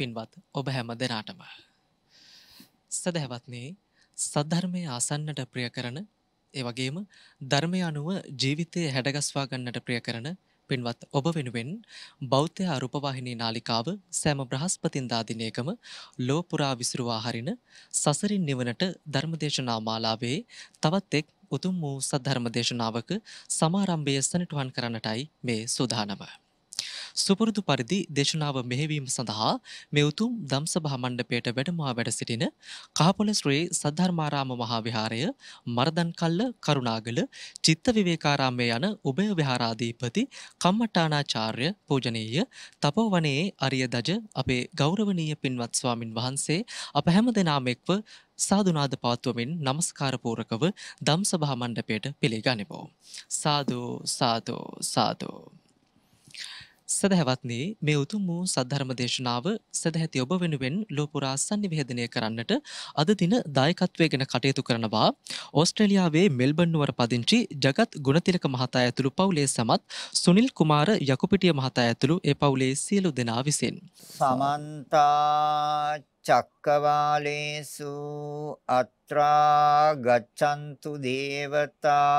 පින්වත් ඔබ හැම දෙනාටම. සදහැවත්නේ සද්ධර්මය ආසන්නට ප්‍රිය කරන ඒ වගේම ධර්මය අනුව ජීවිතය හැඩගස්වා ගන්නට ප්‍රිය කරන පින්වත් ඔබ වෙනුවෙන් බෞද්ධ අරුපවාහිනී නාලිකාව සෑම බ්‍රහස්පතින්දා දිනයකම ලෝ පුරා විසිරුවා හරින සසරින් නිවනට ධර්මදේශනා මාලාවේ තවත් එක් උතුම් වූ සද්ධර්ම දේශනාවක සමාරම්භය සනිටුහන් කරන්නටයි මේ සූදානම. සුපුරුදු පරිදි දේශනාව මෙහෙවීම සඳහා මේ උතුම් දම්සභා මණ්ඩපයට වැඩමවා වැඩ සිටින කහපොළ ශ්‍රී සද්ධර්මාරාම මහා විහාරය මරදන්කල්ල කරුණාගල චිත්ත විවේකාරාමයේ යන උභය විහාරාධිපති කම්මට්ටානාචාර්ය පූජනීය තපෝවනයේ අරිය දජ අපේ ගෞරවනීය පින්වත් ස්වාමින් වහන්සේ අප හැම දෙනාම එක්ව සාධනාද පාත්වමින් නමස්කාරපූරකව දම් සභා මණ්ඩපයට පිළිගනිබෝ. සාධෝ සාධෝ සාධෝ. සදහැවත්නි මේ උතුම් වූ සද්ධර්ම දේශනාව සදැහැති ඔබ වෙනුවෙන් ලෝපුරා සන්නිවේදනය කරන්නට අද දින දායකත්වය ගැන කටයුතු කරනවා ඕස්ට්‍රේලියාවේ මෙල්බන් නුවර පදිංචි ජගත් ගුණතිලක මහතා ඇතුළු පවුලේ සමත් සුනිල් කුමාර යකුපිටිය මහතා ඇතුළු ඒ පවුලේ සියලු දෙනා විසින් සමන්ත චක්කවාලේසු අත්‍රා ගච්ඡන්තු දේවතා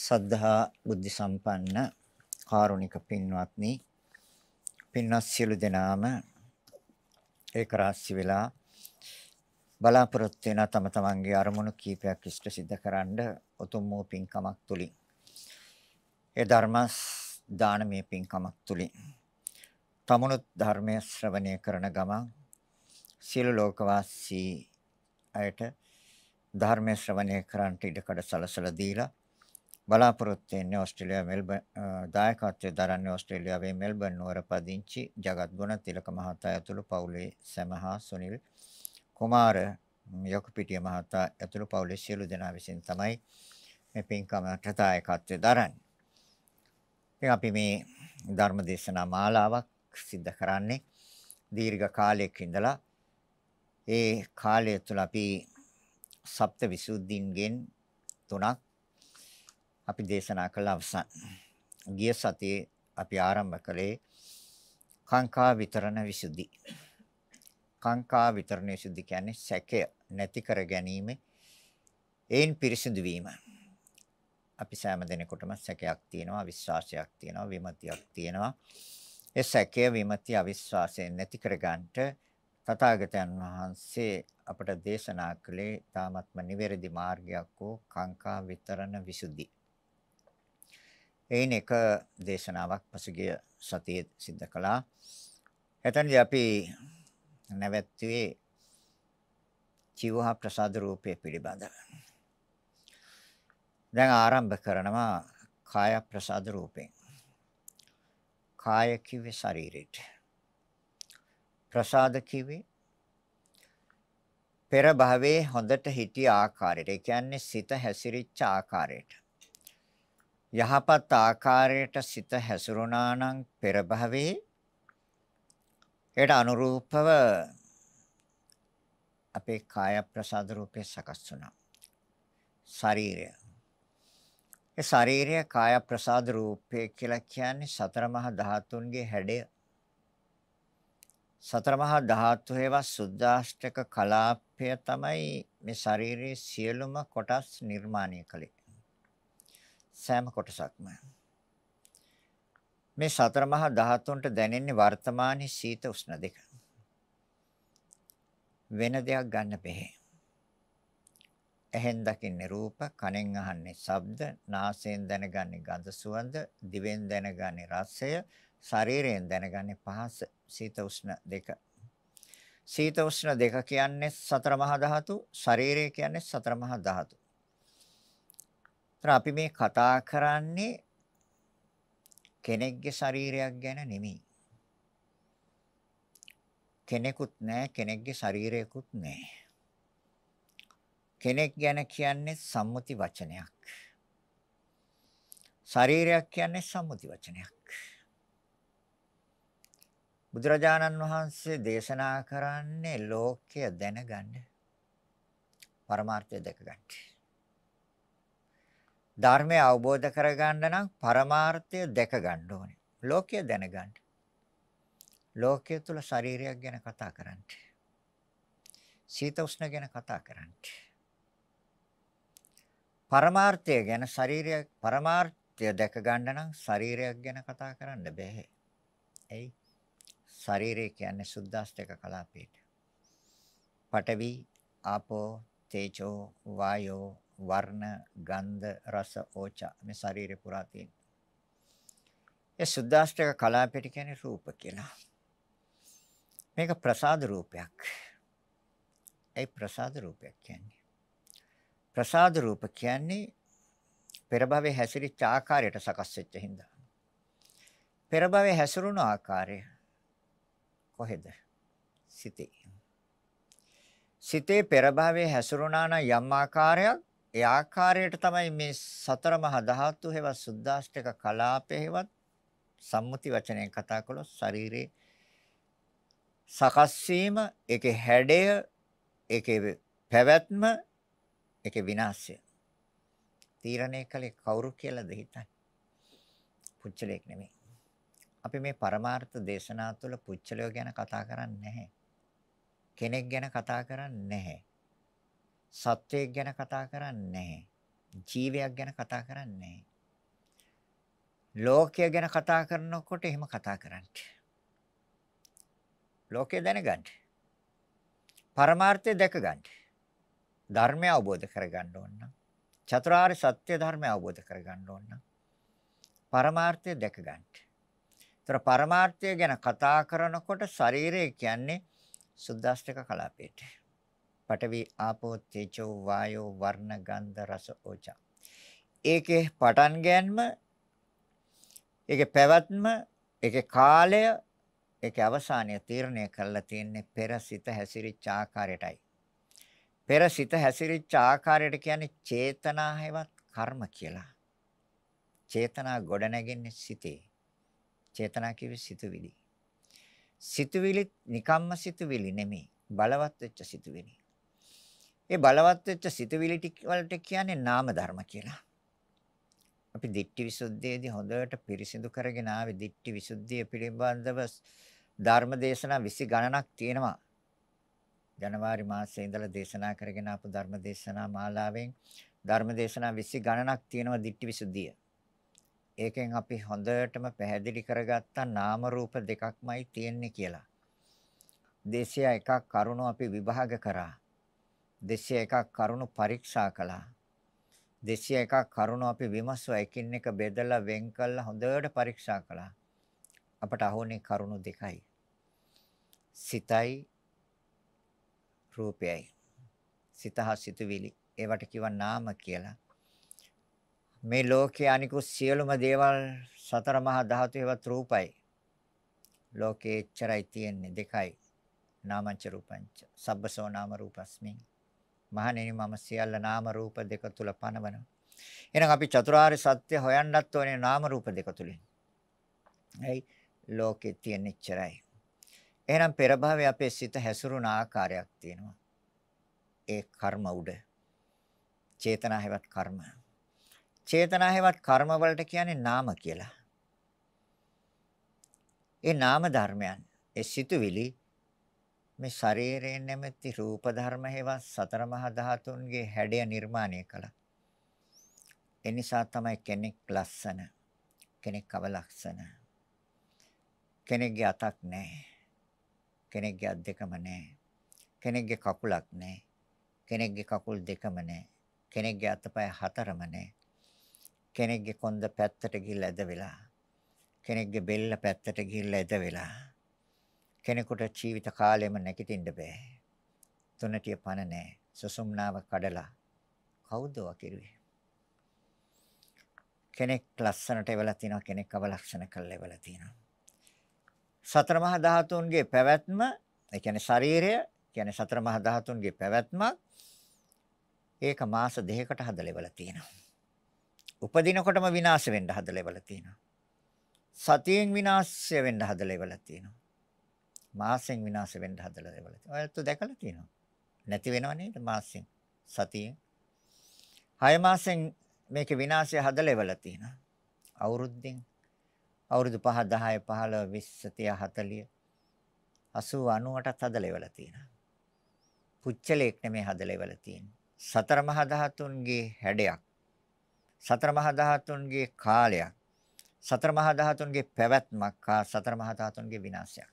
සද්ධා බුද්ධ සම්පන්න කාරුණික පින්වත්නි පින්වත් සියලු දෙනාම ඒක රාශි වෙලා බලාපොරොත්තු වෙන තම තමන්ගේ අරමුණු කීපයක් ඉෂ්ට සිද්ධකරනද උතුම් වූ පින්කමක් තුලින් ඒ ධර්මස් දානමය පින්කමක් තුලින් තමනුත් ධර්මය ශ්‍රවණය කරන ගමන් සියලු ලෝකවාසී අයට ධර්මය ශ්‍රවණය කරන්ට ඉඩකඩ සලසලා දීලා බලාපොරොත්තු වෙන්නේ ඕස්ට්‍රේලියාව මෙල්බන් දායකත්වයේ දරන්නේ ඕස්ට්‍රේලියාවේ මෙල්බන් නුවර පදිංචි ජගත් ගුණතිලක මහතා ඇතුළු පවුලේ සමහා සුනිල් කුමාර යකපිටිය මහතා ඇතුළු පවුලේ සියලු දෙනා විසින් තමයි මේ පින්කමට දායකත්වයේ දරන්නේ. ඉතින් අපි මේ ධර්ම දේශනා මාලාවක් සිද්ධ කරන්නේ දීර්ඝ කාලයක ඉඳලා ඒ කාලය තුළ අපි සප්ත විසුද්ධීන්ගෙන් තුනක් අපි දේශනා කළ අවසන්. ගිය සතියේ අපි ආරම්භ කළේ කාංකා විතරණ විසුද්ධි. කාංකා විතරණ විසුද්ධි කියන්නේ සැකය නැති කර ගැනීම ඒන් පිරිසිදු වීම. අපි සෑම දිනෙකටම සැකයක් තියෙනවා, විශ්වාසයක් තියෙනවා, විමතියක් තියෙනවා. ඒ සැකය, විමතිය, අවිශ්වාසය නැති කර ගන්නට තථාගතයන් වහන්සේ අපට දේශනා කළේ තාමත්ම නිවැරදි මාර්ගයක් වූ කාංකා විතරණ විසුද්ධි. එයින් එක දේශනාවක් පසුගිය සතියේ සිද්ධ කළා. එතනදී අපි නැවැත්තුවේ චිවහ ප්‍රසාද රූපය පිළිබඳව. දැන් ආරම්භ කරනවා කාය ප්‍රසාද රූපෙන්. කාය කිව්වේ ශරීරෙට. ප්‍රසාද කිව්වේ පෙර භවයේ හොඳට හිටිය ආකාරයට. ඒ කියන්නේ සිත හැසිරිච්ච ආකාරයට. යහපත් ආකාරයට සිත හැසිරුණා නම් පෙර භවයේ ඒට අනුරූපව අපේ කාය ප්‍රසාද රූපේ සකස් වුණා. ශරීරය. ඒ ශරීරය කාය ප්‍රසාද රූපේ කියලා කියන්නේ සතර මහා ධාතුන්ගේ හැඩය. සතර මහා ධාතු හේවා සුද්දාෂ්ටක කලාපය තමයි මේ ශරීරයේ සියලුම කොටස් නිර්මාණය කළේ. සෑම කොටසක්ම මේ සතර මහා ධාතුන්ට දැනෙන්නේ වර්තමානයේ සීත උෂ්ණ දෙක. වෙන දෙයක් ගන්න බැහැ. ඇහෙන් දකින්නේ රූප, කනෙන් අහන්නේ ශබ්ද, නාසයෙන් දැනගන්නේ ගඳ සුවඳ, දිවෙන් දැනගන්නේ රසය, ශරීරයෙන් දැනගන්නේ පහස සීත උෂ්ණ දෙක. සීත උෂ්ණ දෙක කියන්නේ සතර මහා ධාතු, ශරීරය කියන්නේ සතර මහා ධාතු. ඒතර අපි මේ කතා කරන්නේ කෙනෙක්ගේ ශරීරයක් ගැන නෙමෙයි. කෙනෙකුත් නැහැ කෙනෙක්ගේ ශරීරයකුත් නැහැ. කෙනෙක් ගැන කියන්නේ සම්මුති වචනයක්. ශරීරයක් කියන්නේ සම්මුති වචනයක්. බුදුරජාණන් වහන්සේ දේශනා කරන්නේ ලෝකය දැනගන්න. පරමාර්ථය දැකගන්න. ධර්මය අවබෝධ කරගන්න නම් පරමාර්ථය දැක ගන්න ඕනේ. ලෝකය දැනගන්න. ලෝකයේ තුල ශරීරයක් ගැන කතා කරන්න. සීත උෂ්ණ ගැන කතා කරන්න. පරමාර්ථය ගැන ශරීරය පරමාර්ථය දැක ගන්න නම් ශරීරයක් ගැන කතා කරන්න බෑ. එයි ශරීරය කියන්නේ සුද්දාස්තක කලාපේට. පඨවි ආපෝ තේජෝ වායෝ වර්ණ, ගන්ධ, රස, ඕච මේ ශරීරේ පුරා තියෙන. ඒ සුද්දාෂ්ටක කලාපයට කියන්නේ රූප කියලා. මේක ප්‍රසාද රූපයක්. ඒ ප්‍රසාද රූපයක් කියන්නේ. ප්‍රසාද රූප කියන්නේ පෙර භවයේ හැසිරිච්ච ආකාරයට සකස් වෙච්ච හින්දා. පෙර භවයේ හැසිරුණු ආකාරය කොහෙද? සිතේ. සිතේ පෙර භවයේ හැසිරුණා නම් යම් ආකාරයක් ඒ ආකාරයට තමයි මේ සතර මහා ධාතු හේවත් සුද්දාෂ්ටක කලාපේ හේවත් සම්මුති වචනයෙන් කතා කළොත් ශරීරේ සකස් වීම ඒකේ හැඩය ඒකේ පැවැත්ම ඒකේ විනාශය තීරණය කළේ කවුරු කියලාද හිතන්නේ පුච්චලයක් නෙමෙයි අපි මේ පරමාර්ථ දේශනා තුළ පුච්චලය ගැන කතා කරන්නේ නැහැ කෙනෙක් ගැන කතා කරන්නේ නැහැ සත්වයක් ගැන කතා කරන්නේ ජීවයක් ගැන කතා කරන්නේ ලෝකය ගැන කතා කරනකොට එහෙම කතා කරන්නේ. ලෝකය දැනගන්න. පරමාර්ථය දැක ගන්න. ධර්මය අවබෝධ කරගන්න ඕන නම් චතුරාර්ය සත්‍ය ධර්මය අවබෝධ කරගන්න ඕන නම් පරමාර්ථය දැක ගන්න. ඒතර පරමාර්ථය ගැන කතා කරනකොට ශරීරය කියන්නේ සුද්දාස්තික කලාපේට. පඨවි ආපෝ තේජෝ වායෝ වර්ණ ගන්ධ රස ඕජා. ඒකේ පටන් ගැනීම ඒකේ පැවැත්ම ඒකේ කාලය ඒකේ අවසානය තීරණය කරලා තියෙන්නේ පෙර සිත හැසිරිච්ච ආකාරයටයි. පෙර සිත හැසිරිච්ච ආකාරයට කියන්නේ චේතනා හැවත් කර්ම කියලා. චේතනා ගොඩ නැගෙන්නේ සිතේ. චේතනා කිව්වේ සිතුවිලි. සිතුවිලි නිකම්ම සිතුවිලි නෙමෙයි. බලවත් වෙච්ච සිතුවිලි. ඒ බලවත් වෙච්ච සිතවිලි ටික වලට කියන්නේ නාම ධර්ම කියලා. අපි දිට්ඨි විසුද්ධියේදී හොඳට පිරිසිදු කරගෙන ආවේ දිට්ඨි විසුද්ධිය පිළිබඳව ධර්ම දේශනා 20 ගණනක් තියෙනවා. ජනවාරි මාසයේ ඉඳලා දේශනා කරගෙන ආපු ධර්ම දේශනා මාලාවෙන් ධර්ම දේශනා 20 ගණනක් තියෙනවා දිට්ඨි විසුද්ධිය. ඒකෙන් අපි හොඳටම පැහැදිලි කරගත්තා නාම රූප දෙකක්මයි තියෙන්නේ කියලා. දේශය එකක් කරුණෝ අපි විභාග කරා. 201ක් කරුණු පරීක්ෂා කළා. 201ක් කරුණු අපි විමසුවා එකින් එක බෙදලා වෙන් කළා හොඳට පරීක්ෂා කළා. අපට අහුනේ කරුණු දෙකයි. සිතයි රූපයයි. සිත හා සිතුවිලි ඒවට කියවා නාම කියලා. මේ ලෝකයේ අනිකුත් සියලුම දේවල් සතර මහා ධාතු ඒවත් රූපයි. ලෝකේ එච්චරයි තියෙන්නේ දෙකයි. නාමංච රූපංච. සබ්බසෝ නාම රූපස්මින්. මහණෙනි මම සියල්ල නාම රූප දෙක තුල පනවනවා. එහෙනම් අපි චතුරාර්ය සත්‍ය හොයන්නත් ඕනේ නාම රූප දෙක තුලින්. ඇයි ලෝකේ තියෙන ඉච්චරයි. එහෙනම් පෙර භවයේ අපේ සිත හැසිරුණ ආකාරයක් තියෙනවා. ඒ කර්ම උඩ. චේතනා හැවත් කර්ම. චේතනා හැවත් කර්ම වලට කියන්නේ නාම කියලා. ඒ නාම ධර්මයන් ඒ සිතුවිලි මේ ශරීරයෙන් නැමැති රූප ධර්ම හේවත් සතර මහා ධාතුන්ගේ හැඩය නිර්මාණය කළා. ඒ නිසා තමයි කෙනෙක් ලස්සන, කෙනෙක් අවලක්ෂණ. කෙනෙක්ගේ අතක් නැහැ. කෙනෙක්ගේ අත් දෙකම නැහැ. කෙනෙක්ගේ කකුලක් නැහැ. කෙනෙක්ගේ කකුල් දෙකම නැහැ. කෙනෙක්ගේ අතපය හතරම නැහැ. කෙනෙක්ගේ කොන්ද පැත්තට ගිහිල්ලා ඇද වෙලා. කෙනෙක්ගේ බෙල්ල පැත්තට ගිහිල්ලා ඇද වෙලා. කෙනෙකුට ජීවිත කාලෙම නැගිටින්න බෑ. තුනටිය පණ නැහැ. සුසුම්නාව කඩලා කවුද වකිරුවේ? කෙනෙක් ලස්සනට එවලා තිනවා කෙනෙක් අවලක්ෂණ කරලා එවලා තිනවා. සතර මහා ධාතුන්ගේ පැවැත්ම, ඒ කියන්නේ ශරීරය, කියන්නේ සතර මහා ධාතුන්ගේ පැවැත්මක් ඒක මාස දෙකකට හදලා එවලා තිනවා. උපදිනකොටම විනාශ වෙන්න හදලා එවලා තිනවා. සතියෙන් විනාශය වෙන්න හදලා එවලා තිනවා. මාසෙන් විනාශ වෙන්න හදලා ඒවල. ඔයත් දැකලා තියෙනවා. නැති වෙනව නේද මාසෙන් සතියෙන්. 6 මාසෙන් මේකේ විනාශය හදලා ඒවල තියෙනවා. අවුරුද්දෙන් අවුරුදු 5 10 15 20 30 40 80 90ටත් හදලා ඒවල තියෙනවා. පුච්චලයක් නෙමේ හදලා ඒවල තියෙන්නේ. සතර මහා ධාතුන්ගේ හැඩයක්. සතර මහා ධාතුන්ගේ කාලයක්. සතර මහා ධාතුන්ගේ පැවැත්මක් හා සතර මහා ධාතුන්ගේ විනාශයක්.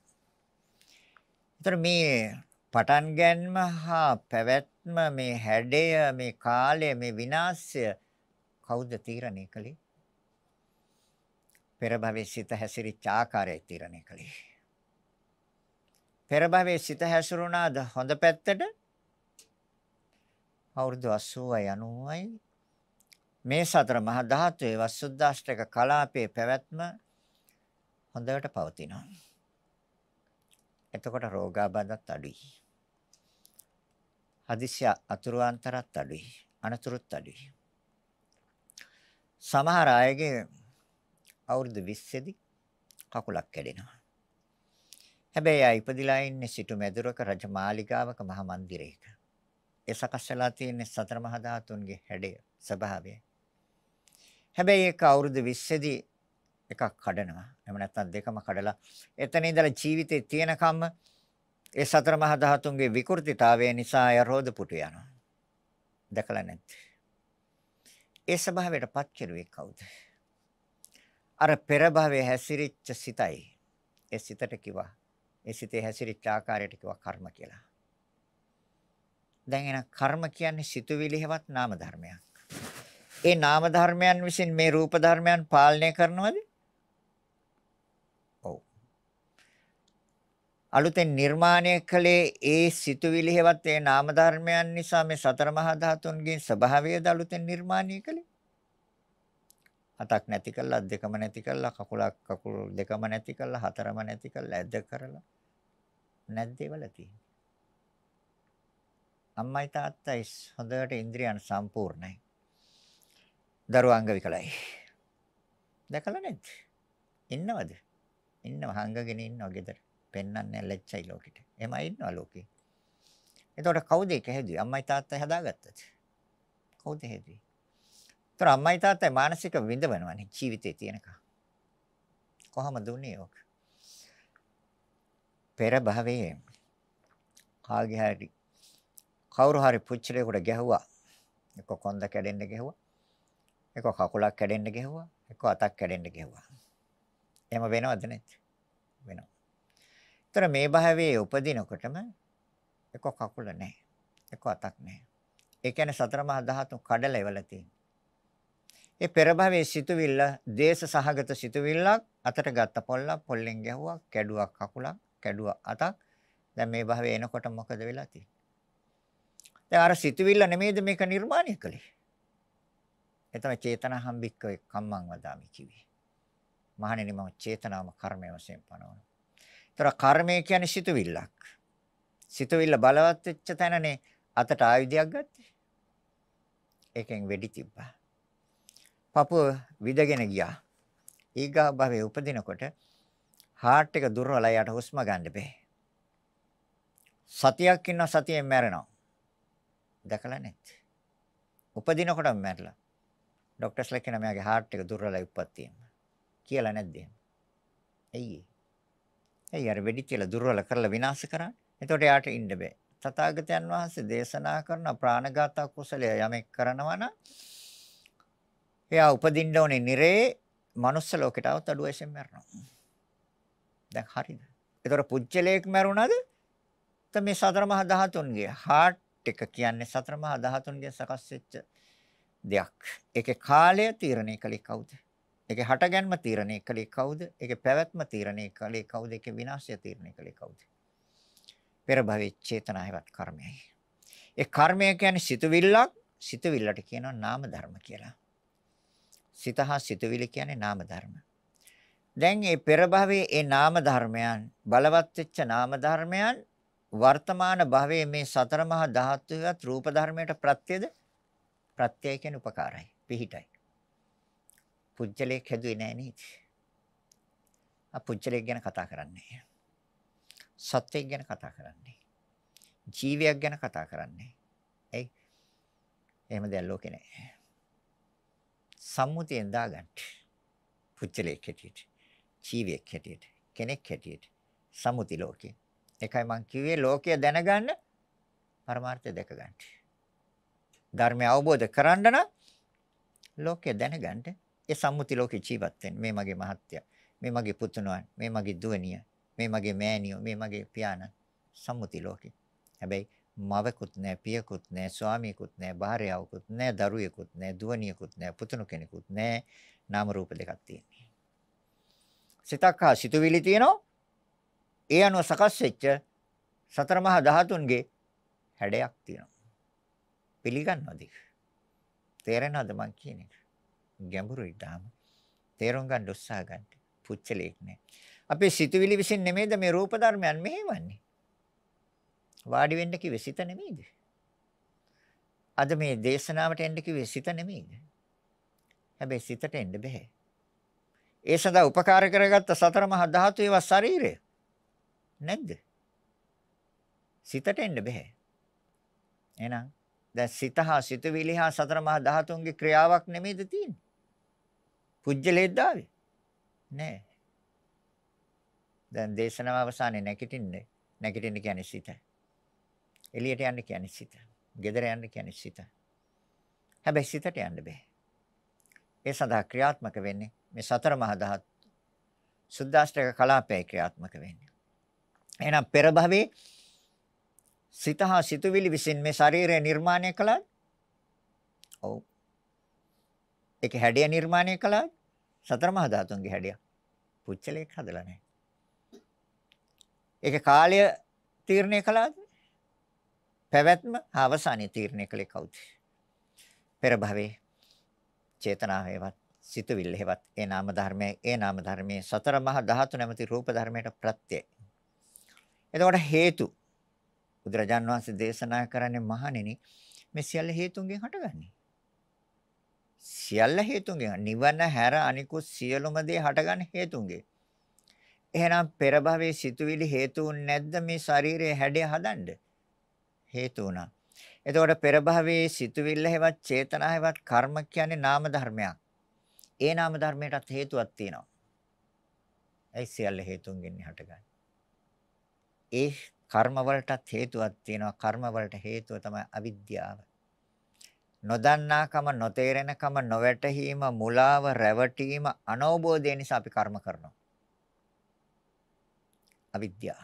ඒතර මේ පටන් ගැනීම හා පැවැත්ම මේ හැඩය මේ කාලය මේ විනාශය කවුද තීරණය කළේ? පෙර භවයේ සිත හැසිරිච්ච ආකාරය තීරණය කළේ. පෙර භවයේ සිත හැසිරුණාද හොඳ පැත්තට? අවුරුදු 80යි 90යි මේ සතර මහා ධාතුවේ වසුද්දාෂ්ටක කලාපයේ පැවැත්ම හොඳට පවතිනවා. එතකොට රෝගාබාධත් අඩුයි. හදිස්සි අතුරු අන්තරත් අඩුයි. අනතුරුත් අඩුයි. සමහර අයගේ අවුරුදු 20 දී කකුලක් කැඩෙනවා. හැබැයි ආ ඉපදිලා ඉන්නේ සිටු මැදුරක රජමාලිගාවක මහා මන්දිරයක. ඒ සකස් වෙලා තියෙන සතර මහා ධාතුන්ගේ හැඩය ස්වභාවය. හැබැයි ඒක අවුරුදු 20 දී එකක් කඩනවා. එහෙම නැත්නම් දෙකම කඩලා එතන ඉඳලා ජීවිතේ තියෙනකම්ම ඒ සතර මහා ධාතුන්ගේ විකෘතිතාවය නිසා අය රෝද පුටු යනවා. දැකලා නැද්ද? ඒ ස්වභාවයටපත් කෙරුවේ කවුද? අර පෙර භවයේ හැසිරිච්ච සිතයි. ඒ සිතට කිව්වා. ඒ සිතේ හැසිරිච්ච ආකාරයට කිව්වා කර්ම කියලා. දැන් එන කර්ම කියන්නේ සිතුවිලි හැවත් නාම ධර්මයක්. ඒ නාම ධර්මයන් විසින් මේ රූප ධර්මයන් පාලනය කරනවද? අලුතෙන් නිර්මාණය කළේ ඒ සිතුවිලි හේවත් ඒ නාම ධර්මයන් නිසා මේ සතර මහා ධාතුන්ගෙන් ස්වභාවය දලුතෙන් නිර්මාණය කළේ හතක් නැති කළා දෙකම නැති කළා කකුලක් කකුල් දෙකම නැති කළා හතරම නැති කළා ඇද්ද කරලා නැද්ද ඒවල තියෙන්නේ අම්මයි තාත්තයි හොඳට ඉන්ද්‍රියන් සම්පූර්ණයි දරුවාංග විකලයි දැකලා නැද්ද ඉන්නවද ඉන්නව හංගගෙන ඉන්නව gedara පෙන්වන්නේ නැහැ ලැජ්ජයි ලෝකෙට. එහෙමයි ඉන්නවා ලෝකේ. එතකොට කවුද ඒක හැදුවේ? අම්මයි තාත්තයි හදාගත්තද? කවුද හැදුවේ? ඒතර අම්මයි තාත්තයි මානසික විඳවනවානේ ජීවිතේ තියෙනකම්. කොහමද උනේ ඕක? පෙර භවයේ කාගේ හරි කවුරු හරි පුච්චලයකට ගැහුවා. එක කොන්ද කැඩෙන්න ගැහුවා. එක කකුලක් කැඩෙන්න ගැහුවා. එක අතක් කැඩෙන්න ගැහුවා. එහෙම වෙනවද නැත්? වෙනවා. එතර මේ භාවයේ උපදිනකොටම එක කකුල නැහැ. එක අතක් නැහැ. ඒ කියන්නේ සතර මහා ධාතු කඩලා ඉවලා තියෙනවා. ඒ පෙර භවයේ සිතුවිල්ල, දේශ සහගත සිතුවිල්ලක් අතට ගත්ත පොල්ල, පොල්ලෙන් ගැහුවා, කැඩුවක් කකුලක්, කැඩුවක් අතක්. දැන් මේ භවයේ එනකොට මොකද වෙලා තියෙන්නේ? දැන් අර සිතුවිල්ල නෙමෙයිද මේක නිර්මාණය කළේ? ඒ තමයි චේතනා හම්බික්ක කම්මං වදාමි කිව්වේ. මහණෙනි මම චේතනාවම කර්මය වශයෙන් පනවනවා. ඒතර කර්මය කියන්නේ සිතුවිල්ලක්. සිතුවිල්ල බලවත් වෙච්ච තැනනේ අතට ආයුධයක් ගත්තේ. ඒකෙන් වෙඩි තිබ්බා. පපුව විදගෙන ගියා. ඊගා භවයේ උපදිනකොට හાર્ට් එක දුර්වලයි යට හුස්ම ගන්න බෑ. සතියක් ඉන්න සතියෙන් මැරෙනවා. දැකලා නැත්. උපදිනකොටම මැරලා. ડોක්ටර්ස්ලා කියන මෙයාගේ හાર્ට් එක දුර්වලයි උප්පත්තියෙම. කියලා නැද්ද එහෙම? ඇයි ඒ? ඇයි අර වෙඩිච්චිලා දුර්වල කරලා විනාශ කරන්නේ? එතකොට එයාට ඉන්න බෑ. තථාගතයන් වහන්සේ දේශනා කරන ප්‍රාණඝාත කුසලය යමෙක් කරනවා නම් එයා උපදින්න ඕනේ නිරේ මනුස්ස ලෝකයට આવත් අඩු වශයෙන් මැරෙනවා. දැන් හරිද? එතකොට පුජ්‍යලයක් මැරුණාද? තම මේ සතර මහා ධාතුන්ගේ heart එක කියන්නේ සතර මහා ධාතුන්ගේ සකස් වෙච්ච දෙයක්. ඒකේ කාලය තීරණය කළේ කවුද? ඒකේ හටගැන්ම තීරණය කළේ කවුද? ඒකේ පැවැත්ම තීරණය කළේ කවුද? ඒකේ විනාශය තීරණය කළේ කවුද? පෙර භවයේ චේතනා හේවත් කර්මයයි. ඒ කර්මය කියන්නේ සිතවිල්ලක්, සිතවිල්ලට කියනවා නාම ධර්ම කියලා. සිත හා සිතවිලි කියන්නේ නාම ධර්ම. දැන් මේ පෙර භවයේ මේ නාම ධර්මයන් බලවත් වෙච්ච නාම ධර්මයන් වර්තමාන භවයේ මේ සතර මහා ධාතුවත් රූප ධර්මයට ප්‍රත්‍යද? ප්‍රත්‍යය කියන්නේ උපකාරයි, පිහිටයි. පුජ්‍යලයක් හැදුවේ නෑ නේද? ආ පුජ්‍යලයක් ගැන කතා කරන්නේ. සත්වයක් ගැන කතා කරන්නේ. ජීවියක් ගැන කතා කරන්නේ. ඇයි? එහෙම දැන් ලෝකේ නෑ. සම්මුතියෙන් දාගන්න. පුජ්‍යලයක් හැටියට. ජීවියක් හැටියට. කෙනෙක් හැටියට. සම්මුති ලෝකේ. ඒකයි මම කිව්වේ ලෝකය දැනගන්න පරමාර්ථය දැක ගන්න. ධර්මය අවබෝධ කරගන්න නම් ලෝකය දැනගන්න ඒ සම්මුති ලෝකේ ජීවත් වෙන්නේ. මේ මගේ මහත්තයා, මේ මගේ පුතුණුවන්, මේ මගේ දුවනිය, මේ මගේ මෑණියෝ, මේ මගේ පියාණන් සම්මුති ලෝකේ. හැබැයි මවකුත් නැහැ, පියකුත් නැහැ, ස්වාමියෙකුත් නැහැ, භාර්යාවකුත් නැහැ, දරුවෙකුත් නැහැ, දුවනියෙකුත් නැහැ, පුතුණු කෙනෙකුත් නැහැ. නාම රූප දෙකක් තියෙනවා. සිතක් හා සිතුවිලි තියෙනවා. ඒ අනුව සකස් වෙච්ච සතර මහා ධාතුන්ගේ හැඩයක් තියෙනවා. පිළිගන්නවද? තේරෙනවද මං කියන එක? ගැඹුරු ඊටාම තේරුම් ගන්න උත්සාහ ගන්න. පුච්චලෙක් නෑ. අපේ සිතුවිලි විසින් නෙමෙයිද මේ රූප ධර්මයන් මෙහෙවන්නේ? වාඩි වෙන්න කිව්වේ සිත නෙමෙයිද? අද මේ දේශනාවට එන්න කිව්වේ සිත නෙමෙයිද? හැබැයි සිතට එන්න බෑ. ඒ සඳහා උපකාර කරගත්ත සතර මහා ධාතු ඒවා ශරීරය නැද්ද? සිතට එන්න බෑ. එහෙනම් දැන් සිත හා සිතුවිලි හා සතර මහා ධාතුන්ගේ ක්‍රියාවක් නෙමෙයිද තියෙන්නේ? කුජ්ජලෙක් දාවේ නෑ දැන් දේශනාව අවසානයේ නැගිටින්නේ නැගිටින්න කියන්නේ සිත එළියට යන්න කියන්නේ සිත ගෙදර යන්න කියන්නේ සිත හැබැයි සිතට යන්න බෑ ඒ සඳහා ක්‍රියාත්මක වෙන්නේ මේ සතර මහා දහත් සුද්දාෂ්ටක කලාපය ක්‍රියාත්මක වෙන්නේ එහෙනම් පෙර භවයේ සිත හා සිතුවිලි විසින් මේ ශරීරය නිර්මාණය කළා ඔව් ඒක හැඩය නිර්මාණය කළා සතර මහා ධාතුන්ගේ හැඩයක්. පුච්චලයක් හදලා නැහැ. ඒක කාලය තීරණය කළාද? පැවැත්ම අවසානයේ තීරණය කළේ කවුද? පෙර භවයේ චේතනාවේවත් සිතවිල්ලේවත් ඒ නාම ධර්මයේ ඒ නාම ධර්මයේ සතර මහා ධාතු නැමැති රූප ධර්මයට ප්‍රත්‍යය. එතකොට හේතු බුදුරජාන් වහන්සේ දේශනා කරන්නේ මහණෙනි මේ සියල්ල හේතුන්ගෙන් හටගන්නේ. සියල්ල හේතුන්ගෙන් නිවන හැර අනිකුත් සියලුම දේ හටගන්න හේතුන්ගෙන්. එහෙනම් පෙර භවයේ සිතුවිලි හේතුන් නැද්ද මේ ශරීරයේ හැඩය හදන්න? හේතු උනා. එතකොට පෙර භවයේ සිතුවිල්ල හැවත් චේතනා හැවත් කර්ම කියන්නේ නාම ධර්මයක්. ඒ නාම ධර්මයටත් හේතුවක් තියෙනවා. ඒ සියල්ල හේතුන්ගෙන් හටගන්නේ. ඒ කර්ම වලටත් හේතුවක් තියෙනවා. කර්ම වලට හේතුව තමයි අවිද්‍යාව. නොදන්නාකම, නොතේරෙනකම, නොවැටහීම, මුලාව, රැවටීම, අනවබෝධය නිසා අපි කර්ම කරනවා. අවිද්‍යාව.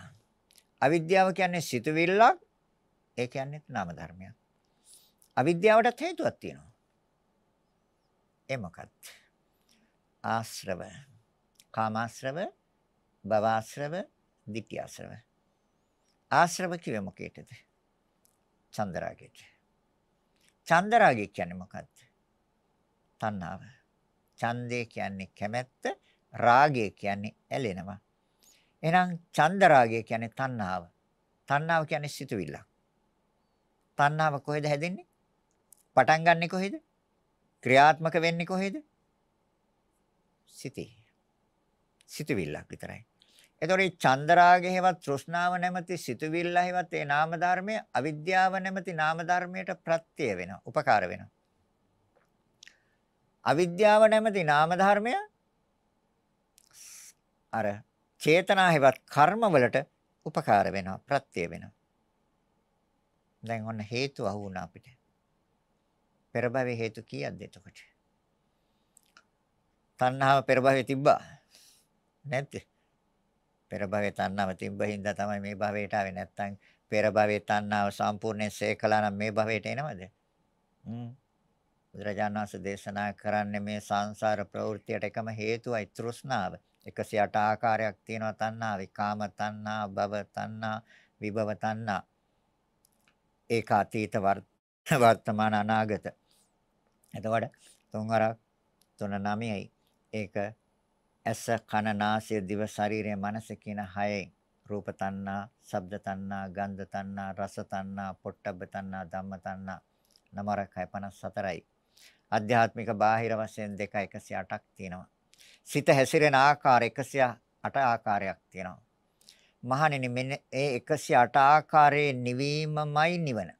අවිද්‍යාව කියන්නේ සිතුවිල්ලක්. ඒ කියන්නේ නාම ධර්මයක්. අවිද්‍යාවටත් හේතුවක් තියෙනවා. ඒ මොකක්ද? ආශ්‍රව. කාමාශ්‍රව, භවආශ්‍රව, ditthිආශ්‍රව. ආශ්‍රව කිව්වෙ මොකේද? චන්දරාගයට. චන්දරාගය කියන්නේ මොකද්ද? තණ්හාව. ඡන්දය කියන්නේ කැමැත්ත, රාගය කියන්නේ ඇලෙනවා. එහෙනම් චන්දරාගය කියන්නේ තණ්හාව. තණ්හාව කියන්නේ සිතුවිල්ල. තණ්හාව කොහෙද හැදෙන්නේ? පටන් ගන්නෙ කොහෙද? ක්‍රියාත්මක වෙන්නේ කොහෙද? සිතේ. සිතුවිල්ලක් විතරයි. එතකොට මේ චන්දරාගයවත් තෘෂ්ණාව නැමැති සිතුවිල්ලහිවත් ඒ නාම ධර්මය අවිද්‍යාව නැමැති නාම ධර්මයට ප්‍රත්‍ය වෙනවා, උපකාර වෙනවා. අවිද්‍යාව නැමැති නාම ධර්මය අර චේතනාහිවත් කර්මවලට උපකාර වෙනවා, ප්‍රත්‍ය වෙනවා. දැන් ඔන්න හේතු අහු වුණා අපිට. පෙර භවයේ හේතු කීයක්ද එතකොට? තණ්හාව පෙර භවයේ තිබ්බා. නැත්ද? පෙර භවයේ තණ්හාව තිබ්බ හින්දා තමයි මේ භවයට ආවේ. නැත්තම් පෙර භවයේ තණ්හාව සම්පූර්ණයෙන් සේකලා නම් මේ භවයට එනවද? හ්ම්. බුදුරජාණන් වහන්සේ දේශනා කරන්නේ මේ සංසාර ප්‍රවෘත්තියට එකම හේතුවයි තෘෂ්ණාව. 108 ආකාරයක් තියෙනවා තණ්හා, විකාම තණ්හා, භව තණ්හා, විභව තණ්හා. ඒක අතීත වර්තමාන අනාගත. එතකොට තුන්වරක් 3 9යි. ඒක ඇස, කන, නාසය, දිව, ශරීරය, මනස කියන හයෙන් රූප තණ්හා, ශබ්ද තණ්හා, ගන්ධ තණ්හා, රස තණ්හා, පොට්ටබ්බ තණ්හා, ධම්ම තණ්හා නමරක් 654යි. අධ්‍යාත්මික බාහිර වශයෙන් දෙක 108ක් තියෙනවා. සිත හැසිරෙන ආකාර 108 ආකාරයක් තියෙනවා. මහණෙනි මෙන්න ඒ 108 ආකාරයේ නිවීමමයි නිවන.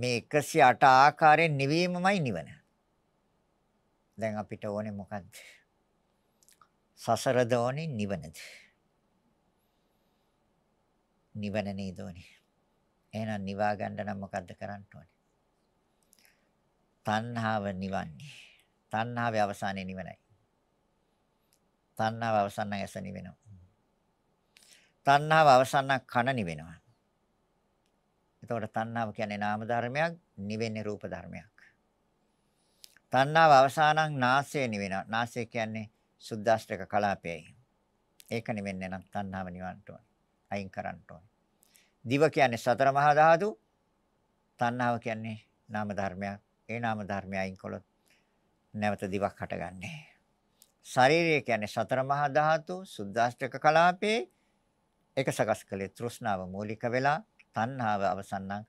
මේ 108 ආකාරයේ නිවීමමයි නිවන. දැන් අපිට ඕනේ මොකද්ද? සසරද ඕනේ නිවනද? නිවන නේද ඕනේ. එහෙනම් නිවා ගන්න නම් මොකද්ද කරන්න ඕනේ? තණ්හාව නිවන්නේ. තණ්හාවේ අවසානයේ නිවනයි. තණ්හාව අවසන් නම් ඇස නිවෙනවා. තණ්හාව අවසන් නම් කන නිවෙනවා. එතකොට තණ්හාව කියන්නේ නාම ධර්මයක්, නිවෙන්නේ රූප ධර්මයක්. තණ්හාව අවසානං නාසය නිවෙනවා. නාසය කියන්නේ සුද්දාෂ්ටක කලාපයයි. ඒක නිවෙන්නේ නම් තණ්හාව නිවන්න ඕනේ. අයින් කරන්න ඕනේ. දිව කියන්නේ සතර මහා ධාතු. තණ්හාව කියන්නේ නාම ධර්මයක්. ඒ නාම ධර්මය අයින් කළොත් නැවත දිවක් හටගන්නේ. ශරීරය කියන්නේ සතර මහා ධාතු සුද්දාෂ්ටක කලාපේ ඒක සකස් කළේ තෘෂ්ණාව මූලික වෙලා තණ්හාව අවසන් නම්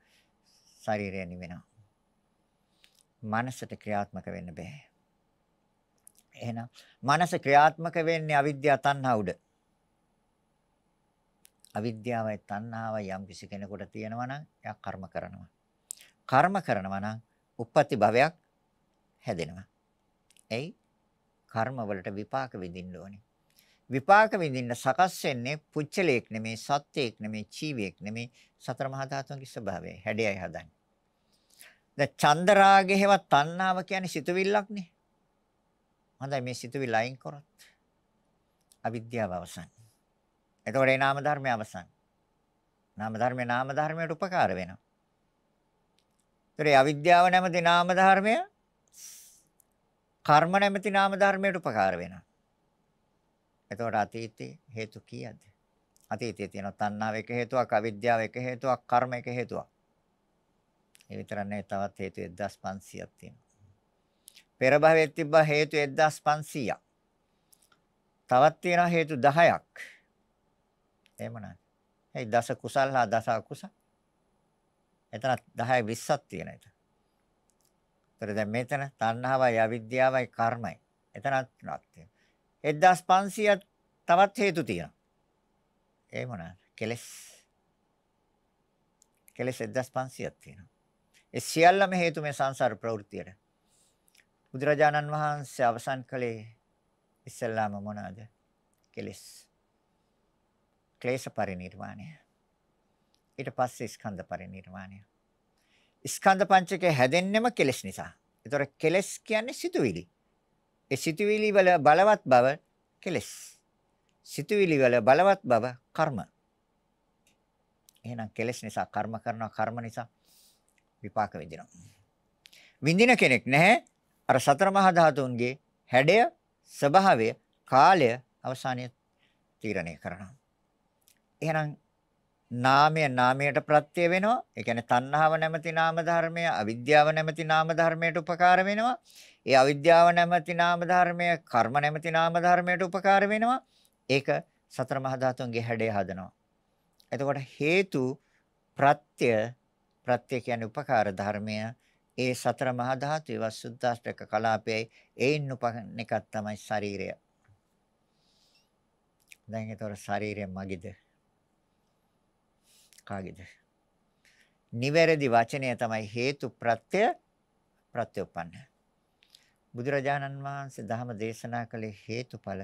ශරීරය නිවෙනවා. මනසට ක්‍රියාත්මක වෙන්න බෑ. එහෙනම් මනස ක්‍රියාත්මක වෙන්නේ අවිද්‍යාව තණ්හා උඩ. අවිද්‍යාවයි තණ්හාවයි යම් කිසි කෙනෙකුට තියෙනවා නම් එයා කර්ම කරනවා. කර්ම කරනවා නම් උප්පත්ති භවයක් හැදෙනවා. එයි කර්ම වලට විපාක විඳින්න ඕනේ. විපාක විඳින්න සකස් වෙන්නේ පුච්චලයක් නෙමේ සත්‍යයක් නෙමේ ජීවියක් නෙමේ සතර මහා ධාතුන්ගේ ස්වභාවය. හැඩයයි හදන්නේ. දැන් චන්ද රාගේ හේවත් තණ්හාව කියන්නේ සිතුවිල්ලක්නේ. හොඳයි මේ සිතුවිල්ල අයින් කරොත් අවිද්‍යාව අවසන්. එතකොට ඒ නාම ධර්මය අවසන්. නාම ධර්මේ නාම ධර්මයට උපකාර වෙනවා. ඒතර අවිද්‍යාව නැමැති නාම ධර්මය කර්ම නැමැති නාම ධර්මයට උපකාර වෙනවා. එතකොට අතීතේ හේතු කීයද? අතීතයේ තියෙන තණ්හාව එක හේතුවක්, අවිද්‍යාව එක හේතුවක්, කර්ම එක හේතුවක්. ඒ විතරක් නෙවෙයි තවත් හේතු 1500ක් තියෙනවා. පෙර භවයේ තිබ්බ හේතු 1500ක්. තවත් තියෙනවා හේතු 10ක්. එහෙම නැහැ. ඒ දස කුසල් හා දස අකුසල්. එතන 10යි 20ක් තියෙන එක. ඒතර දැන් මෙතන තණ්හාවයි අවිද්‍යාවයි කර්මයි. එතනත් තුනක් තියෙනවා. 1500ක් තවත් හේතු තියෙනවා. එහෙම නැහැ. කෙලස්. කෙලස් 1500ක් තියෙනවා. ඒ සියල්ලම හේතු මේ සංසාර ප්‍රවෘත්තියට. බුදුරජාණන් වහන්සේ අවසන් කළේ ඉස්සල්ලාම මොනවාද? කෙලෙස්. ක්ලේශ පරිණිර්වාණය. ඊට පස්සේ ස්කන්ධ පරිණිර්වාණය. ස්කන්ධ පංචකය හැදෙන්නෙම කෙලෙස් නිසා. ඒතොර කෙලෙස් කියන්නේ සිතුවිලි. ඒ සිතුවිලි වල බලවත් බව කෙලෙස්. සිතුවිලි වල බලවත් බව කර්ම. එහෙනම් කෙලෙස් නිසා කර්ම කරනවා කර්ම නිසා විපාක විඳිනවා. විඳින කෙනෙක් නැහැ අර සතර මහා ධාතුන්ගේ හැඩය, ස්වභාවය, කාලය අවසානයේ තීරණය කරනවා. එහෙනම් නාමය නාමයට ප්‍රත්‍ය වෙනවා. ඒ කියන්නේ තණ්හාව නැමැති නාම ධර්මය, අවිද්‍යාව නැමැති නාම ධර්මයට උපකාර වෙනවා. ඒ අවිද්‍යාව නැමැති නාම ධර්මය, කර්ම නැමැති නාම ධර්මයට උපකාර වෙනවා. ඒක සතර මහා ධාතුන්ගේ හැඩය හදනවා. එතකොට හේතු ප්‍රත්‍ය ප්‍රත්‍ය කියන්නේ උපකාර ධර්මය. ඒ සතර මහා ධාතු ඒවා සුද්දාස්ඨක කලාපයයි ඒින් උපකන එකක් තමයි ශරීරය. දැන් ඒතොර ශරීරය මගේද? කාගේද? නිවැරදි වචනය තමයි හේතු ප්‍රත්‍ය ප්‍රත්‍යඋපන්න. බුදුරජාණන් වහන්සේ ධර්ම දේශනා කළේ හේතුඵල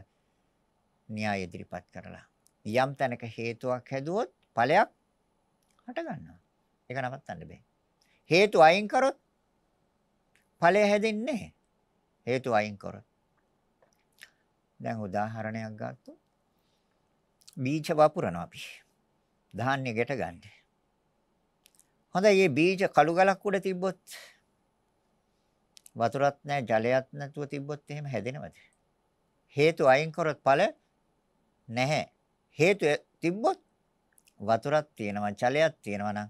න්‍යාය ඉදිරිපත් කරලා. යම් තැනක හේතුවක් හැදුවොත් ඵලයක් හට ගන්නවා. ඒක නවත්තන්න බෑ. හේතු අයින් කරොත් ඵලය හැදෙන්නේ නැහැ. හේතු අයින් කරොත්. දැන් උදාහරණයක් ගත්තොත් බීජ වපුරනවා අපි. ධාන්‍ය ගැට ගන්න. හොඳයි මේ බීජ කළු ගලක් උඩ තිබ්බොත් වතුරක් නැහැ ජලයක් නැතුව තිබ්බොත් එහෙම හැදෙනවද? හේතු අයින් කරොත් ඵල නැහැ. හේතු තිබ්බොත් වතුරක් තියෙනවා ජලයක් තියෙනවා නම්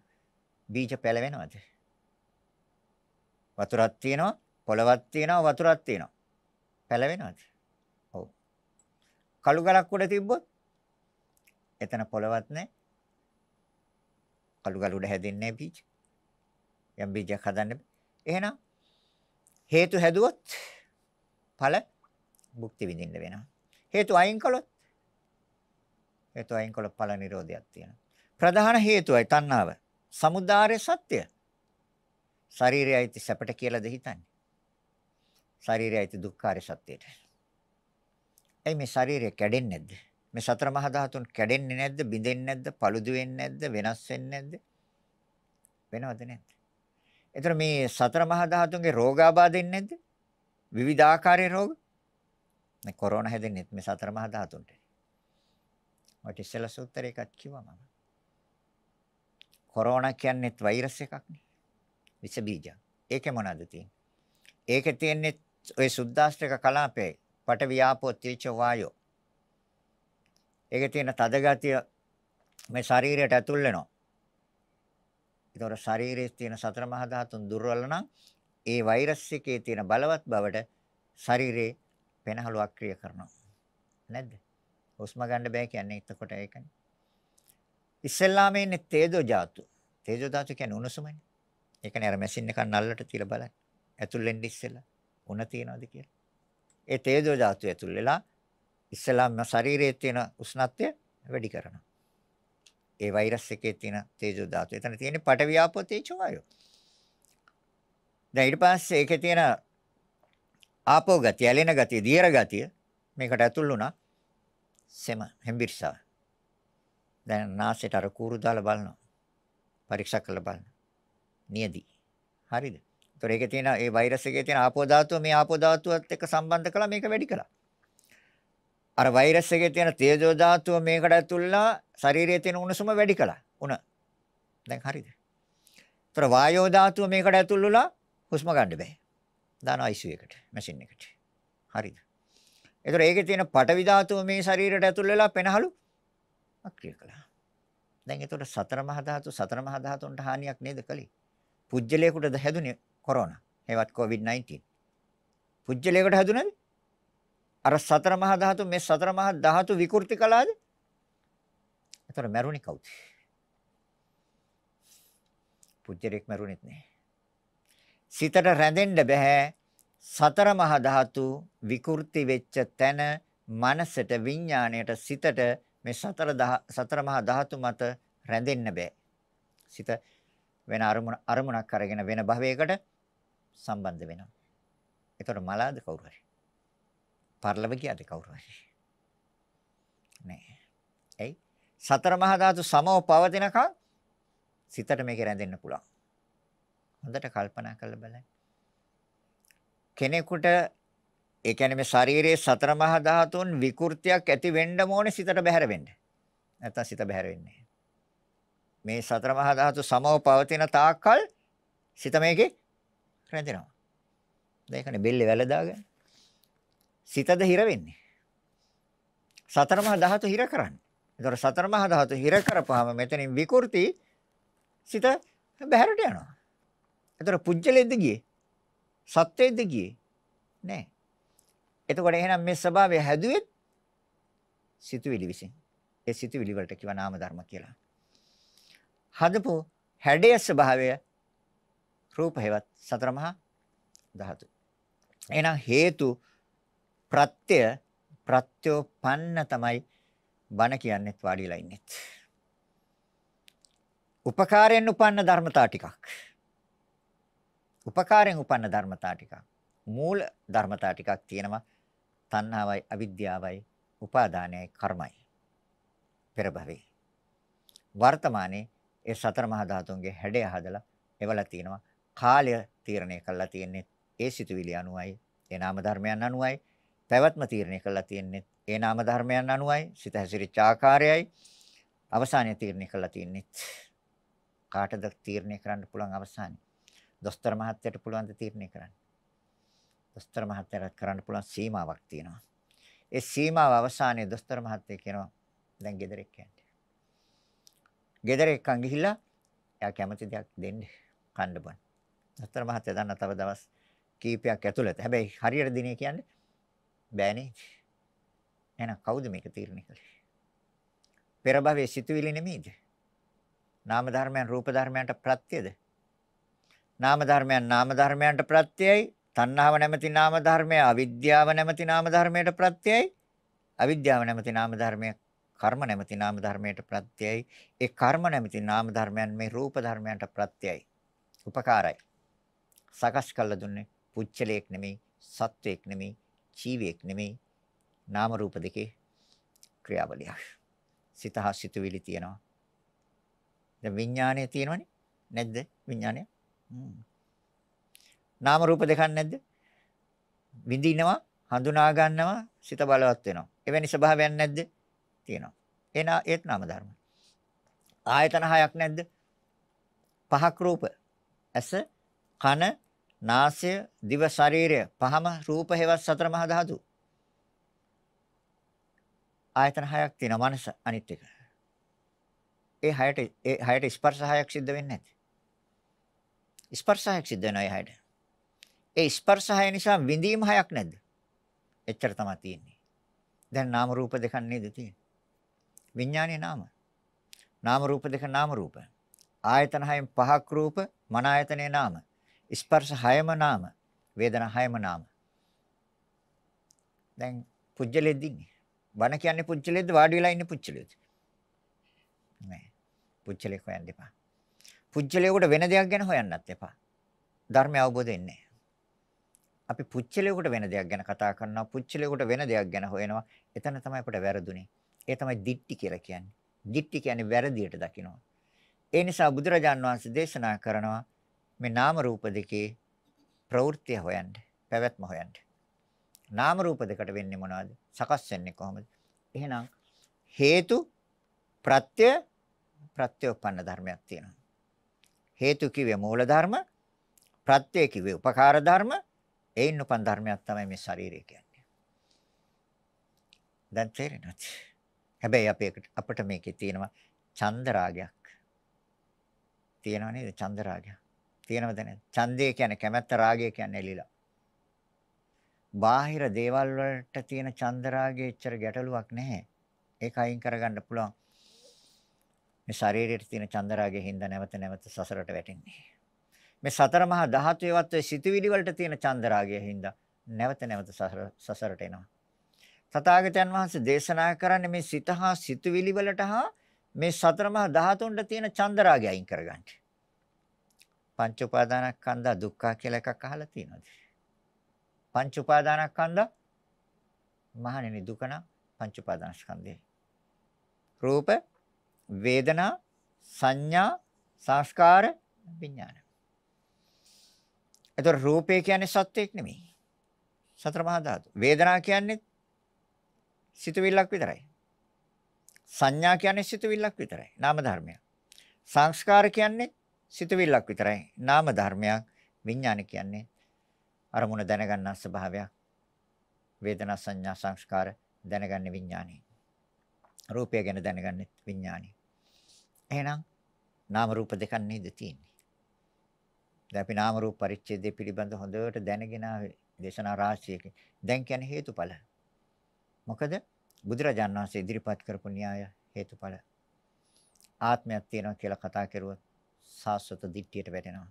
බීජ පැලවෙනවද? වතුරක් තියෙනවා, පොළවක් තියෙනවා, වතුරක් තියෙනවා. පැලවෙනවද? ඔව්. කළු ගලක් උඩ තිබ්බොත් එතන පොළවක් නැහැ. කළු ගල උඩ හැදෙන්නේ නැහැ බීජ. යම් බීජයක් හදන්න. එහෙනම් හේතු හැදුවොත් ඵල භුක්ති විඳින්න වෙනවා. හේතු අයින් කළොත් හේතු අයින් කළොත් ඵල නිරෝධයක් තියෙනවා. ප්‍රධාන හේතුවයි තණ්හාව. සමුදාය සත්‍ය. ශරීරයයි සැපට කියලාද හිතන්නේ? ශරීරයයි දුක්ඛාරය සත්‍යයට. ඇයි මේ ශරීරය කැඩෙන්නේ නැද්ද? මේ සතර මහා ධාතුන් කැඩෙන්නේ නැද්ද? බිඳෙන්නේ නැද්ද? paludu වෙන්නේ නැද්ද? වෙනස් වෙන්නේ නැද්ද? වෙනවද නැද්ද? එතන මේ සතර මහා ධාතුන්ගේ රෝගාබාධෙන්නේ නැද්ද? විවිධාකාරයේ රෝග. මේ කොරෝනා හැදෙන්නේ මේ සතර මහා ධාතුන්ට. ඔය ඉස්සෙල්ලා සූත්‍රයකට කිව්වා මම. කොරෝනා කියන්නේත් වෛරස් එකක්නේ. විස බීජ. ඒකේ මොනවද තියෙන්නේ? ඒකේ තියෙන්නේ ওই සුද්දාස්ත්‍රක කලාපයයි. පට වියාපෝ තීච වායෝ. ඒකේ තියෙන තද ගතිය මේ ශරීරයට ඇතුල් වෙනවා. ඒතොර ශරීරයේ තියෙන සතර මහා ධාතුන් දුර්වල නම් ඒ වෛරස් එකේ තියෙන බලවත් බවට ශරීරේ පෙනහළු අක්‍රිය කරනවා. නැද්ද? හුස්ම ගන්න බෑ කියන්නේ එතකොට ඒකනේ. ඉස්සෙල්ලාම ඉන්නේ තේජෝ ධාතු. තේජෝ ධාතු කියන්නේ උණුසුමනේ. ඒ කියන්නේ අර මැෂින් එකක් නල්ලට තියලා බලන්න. ඇතුල් වෙන්නේ ඉස්සෙල්ලා උණ තියනවාද කියලා. ඒ තේජෝ ධාතු ඇතුල් වෙලා ඉස්සෙල්ලාම ශරීරයේ තියෙන උෂ්ණත්වය වැඩි කරනවා. ඒ වෛරස් එකේ තියෙන තේජෝ ධාතු. එතන තියෙන්නේ පටවියාපෝ තේජෝ වායෝ. දැන් ඊට පස්සේ ඒකේ තියෙන ආපෝ ගතිය, ඇලෙන ගතිය, දියර ගතිය මේකට ඇතුල් වුණා. සෙම හෙම්බිරිසාව. දැන් නාසයට අර කූරු දාලා බලනවා. පරීක්ෂා කරලා බලනවා. නියදි. හරිද? ඒතොර ඒකේ තියෙන ඒ වෛරස් එකේ තියෙන ආපෝ ධාතුව මේ ආපෝ ධාතුවත් එක්ක සම්බන්ධ කළා මේක වැඩි කළා. අර වෛරස් එකේ තියෙන තේජෝ ධාතුව මේකට ඇතුල්ලා ශරීරයේ තියෙන උණුසුම වැඩි කළා. උණ. දැන් හරිද? ඒතොර වායෝ ධාතුව මේකට ඇතුල්ලා හුස්ම ගන්න බෑ. දාන ICU එකට, මැෂින් එකට. හරිද? ඒතොර ඒකේ තියෙන පටවි ධාතුව මේ ශරීරයට ඇතුල් වෙලා පෙනහලු අක්‍රිය කළා. දැන් ඒතකොට සතර මහා ධාතු සතර මහා ධාතුන්ට හානියක් නේද කළේ? පුජ්‍යලයකටද හැදුනේ කොරෝනා. හේවත් COVID-19. පුජ්‍යලයකට හැදුනේද? අර සතර මහා ධාතු මේ සතර මහා ධාතු විකෘති කළාද? ඒතර මැරුණේ කවුද? පුජ්‍යලයක් මැරුණෙත් නෑ. සිතට රැඳෙන්න බෑ. සතර මහා ධාතු විකෘති වෙච්ච තැන මනසට විඥාණයට සිතට මේ සතර සතර මහා ධාතු මත රැඳෙන්න බෑ. සිත වෙන අරමුණ අරමුණක් අරගෙන වෙන භවයකට සම්බන්ධ වෙනවා. ඒතර මලාද කවුරු හරි? පරිලව කියාද කවුරු හරි? නෑ. ඒ සතර මහා ධාතු සමව පවතිනකන් සිතට මේක රැඳෙන්න පුළුවන්. හොඳට කල්පනා කරලා බලන්න. කෙනෙකුට ඒ කියන්නේ මේ ශරීරයේ සතර මහා ධාතුන් විකෘතියක් ඇති වෙන්න ඕනේ සිතට බැහැර වෙන්න. නැත්තම් සිත බැහැර වෙන්නේ මේ සතර මහා ධාතු සමව පවතින තාක්කල් සිත මේකේ රැඳෙනවා. දැන් ඒකනේ බෙල්ලේ වැලදාගෙන. සිතද හිර වෙන්නේ. සතර මහා ධාතු හිර කරන්නේ. ඒතොර සතර මහා ධාතු හිර කරපුවාම මෙතනින් විකෘති සිත බැහැරට යනවා. ඒතොර පුජ්‍යලෙද්ද ගියේ. සත්‍යෙද්ද ගියේ. නෑ. එතකොට එහෙනම් මේ ස්වභාවය හැදුවෙත් සිතුවිලි විසින්. ඒ සිතුවිලි වලට කියව නාම ධර්ම කියලා. හදපු හැඩය ස්වභාවය රූප හේවත් සතර මහා ධාතු. එහෙනම් හේතු ප්‍රත්‍ය ප්‍රත්‍යෝපන්න තමයි බණ කියන්නේත් වාඩිලා ඉන්නෙත්. උපකාරයෙන් උපන්න ධර්මතා ටිකක්. උපකාරයෙන් උපන්න ධර්මතා ටිකක්. මූල ධර්මතා ටිකක් තියෙනවා. තණ්හාවයි අවිද්‍යාවයි උපාදානයයි කර්මයි පෙර භවයේ වර්තමානයේ ඒ සතර මහා ධාතුන්ගේ හැඩය හදලා එවලා තිනවා කාලය තීරණය කරලා තියෙන්නේ ඒ සිතුවිලි අනුවයි ඒ නාම ධර්මයන් අනුවයි පැවැත්ම තීරණය කරලා තියෙන්නේ ඒ නාම ධර්මයන් අනුවයි සිත හැසිරිච්ච ආකාරයයි අවසානය තීරණය කරලා තියෙන්නේ කාටද තීරණය කරන්න පුළුවන් අවසානය දොස්තර මහත්තයට පුළුවන් ද තීරණය කරන්න දොස්තර මහත්තයාට කරන්න පුළුවන් සීමාවක් තියෙනවා. ඒ සීමාව අවසානයේ දොස්තර මහත්තයා කියනවා දැන් ගෙදර එක්ක යන්න. ගෙදර එක්කන් ගිහිල්ලා එයා කැමති දෙයක් දෙන්න කන්න බොන්න. දොස්තර මහත්තයා දන්න තව දවස් කීපයක් ඇතුළත. හැබැයි හරියට දිනේ කියන්නේ බෑනේ. එහෙනම් කවුද මේක තීරණය කළේ? පෙර භවයේ සිතුවිලි නෙමෙයිද? නාම ධර්මයන් රූප ධර්මයන්ට ප්‍රත්‍යද? නාම ධර්මයන් නාම ධර්මයන්ට ප්‍රත්‍යයයි තණ්හාව නැමැති නාම ධර්මය, අවිද්‍යාව නැමැති නාම ධර්මයට ප්‍රත්‍යයයි. අවිද්‍යාව නැමැති නාම ධර්මය, කර්ම නැමැති නාම ධර්මයට ප්‍රත්‍යයයි. ඒ කර්ම නැමැති නාම ධර්මයන් මේ රූප ධර්මයන්ට ප්‍රත්‍යයයි. උපකාරයි. සකස් කළ දුන්නේ පුච්චලයක් නෙමෙයි, සත්වයක් නෙමෙයි, ජීවියෙක් නෙමෙයි. නාම රූප දෙකේ ක්‍රියාවලියක්. සිත හා සිතුවිලි තියෙනවා. දැන් විඥානය තියෙනවනේ. නැද්ද? විඥානය. හ්ම්. නාම රූප දෙකක් නැද්ද? විඳිනවා, හඳුනා ගන්නවා, සිත බලවත් වෙනවා. එවැනි ස්වභාවයක් නැද්ද? තියෙනවා. එන ඒත් නාම ධර්ම. ආයතන හයක් නැද්ද? පහක් රූප. ඇස, කන, නාසය, දිව, ශරීරය. පහම රූප හේවත් සතර මහා ධාතු. ආයතන හයක් තියෙනවා. මනස අනිත් එක. ඒ හයට ඒ හයට ස්පර්ශ හයක් සිද්ධ වෙන්නේ නැති. ස්පර්ශයක් සිද්ධ වෙනවා ඒ හයට. ඒ ස්පර්ශ හය නිසා විඳීම් හයක් නැද්ද? එච්චර තමයි තියෙන්නේ. දැන් නාම රූප දෙකක් නේද තියෙන්නේ? විඥානයේ නාම. නාම රූප දෙක නාම රූප. ආයතන හයෙන් පහක් රූප මන ආයතනයේ නාම. ස්පර්ශ හයම නාම. වේදනා හයම නාම. දැන් පුජ්‍යලෙද්ද ඉන්නේ. බණ කියන්නේ පුජ්‍යලෙද්ද වාඩි වෙලා ඉන්නේ පුජ්‍යලෙද්ද. නෑ. පුජ්‍යලෙක් හොයන්න එපා. පුජ්‍යලෙකුට වෙන දෙයක් ගැන හොයන්නත් එපා. ධර්මය අවබෝධ වෙන්නේ අපි පුච්චලයකට වෙන දෙයක් ගැන කතා කරනවා පුච්චලයකට වෙන දෙයක් ගැන හොයනවා එතන තමයි අපට වැරදුනේ ඒ තමයි දික්ටි කියලා කියන්නේ දික්ටි කියන්නේ වැරදියට දකිනවා ඒ නිසා බුදුරජාන් වහන්සේ දේශනා කරනවා මේ නාම රූප දෙකේ ප්‍රවෘත්ති හොයන්න පැවැත්ම හොයන්න නාම රූප දෙකට වෙන්නේ මොනවද සකස් වෙන්නේ කොහොමද එහෙනම් හේතු ප්‍රත්‍ය ප්‍රත්‍යෝපන්න ධර්මයක් තියෙනවා හේතු කිව්වේ මූල ධර්ම ප්‍රත්‍ය කිව්වේ උපකාර ධර්ම ඒන් උපන් ධර්මයක් තමයි මේ ශරීරය කියන්නේ. දැන් තේරෙනවද? හැබැයි අපේ අපිට මේකේ තියෙනවා චන්ද රාගයක්. තියෙනව නේද චන්ද රාගය? තියෙනවද නැද්ද? ඡන්දය කියන්නේ කැමැත්ත රාගය කියන්නේ එලිලා. බාහිර දේවල් වලට තියෙන චන්ද රාගයේ එච්චර ගැටලුවක් නැහැ. ඒක අයින් කරගන්න පුළුවන්. මේ ශරීරයේ තියෙන චන්ද රාගයෙන් හින්දා නැවත නැවත සසරට වැටෙන්නේ. මේ සතර මහා ධාතු ඒවත් සිතුවිලි වලට තියෙන චන්දරාගය හින්දා නැවත නැවත සසරට එනවා. තථාගතයන් වහන්සේ දේශනා කරන්නේ මේ සිත හා සිතුවිලි වලට හා මේ සතර මහා ධාතුන්ට තියෙන චන්දරාගය අයින් කරගන්න. පංච උපාදානස්කන්ධ දුක්ඛ කියලා එකක් අහලා තියෙනවද? පංච උපාදානස්කන්ධ මහණෙනි දුක නම් පංච උපාදානස්කන්ධය. රූප, වේදනා, සංඥා, සංස්කාර, විඥාන. එතකොට රූපය කියන්නේ සත්‍යයක් නෙමෙයි. සතර මහා ධාතු. වේදනා කියන්නේ සිතුවිල්ලක් විතරයි. සංඥා කියන්නේ සිතුවිල්ලක් විතරයි. නාම ධර්මයක්. සංස්කාර කියන්නේ සිතුවිල්ලක් විතරයි. නාම ධර්මයක්. විඥාන කියන්නේ අරමුණ දැනගන්නා ස්වභාවයක්. වේදනා සංඥා සංස්කාර දැනගන්නේ විඥානයි. රූපය ගැන දැනගන්නේ විඥානයි. එහෙනම් නාම රූප දෙකක් නේද තියෙන්නේ? දැන් අපි නාම රූප පරිච්ඡේදය පිළිබඳ හොඳට දැනගෙන දේශනා රාශියකින් දැන් කියන්නේ හේතුඵල. මොකද බුදුරජාණන් වහන්සේ ඉදිරිපත් කරපු න්‍යාය හේතුඵල. ආත්මයක් තියෙනවා කියලා කතා කරුවොත් සාස්වත දිට්ඨියට වැටෙනවා.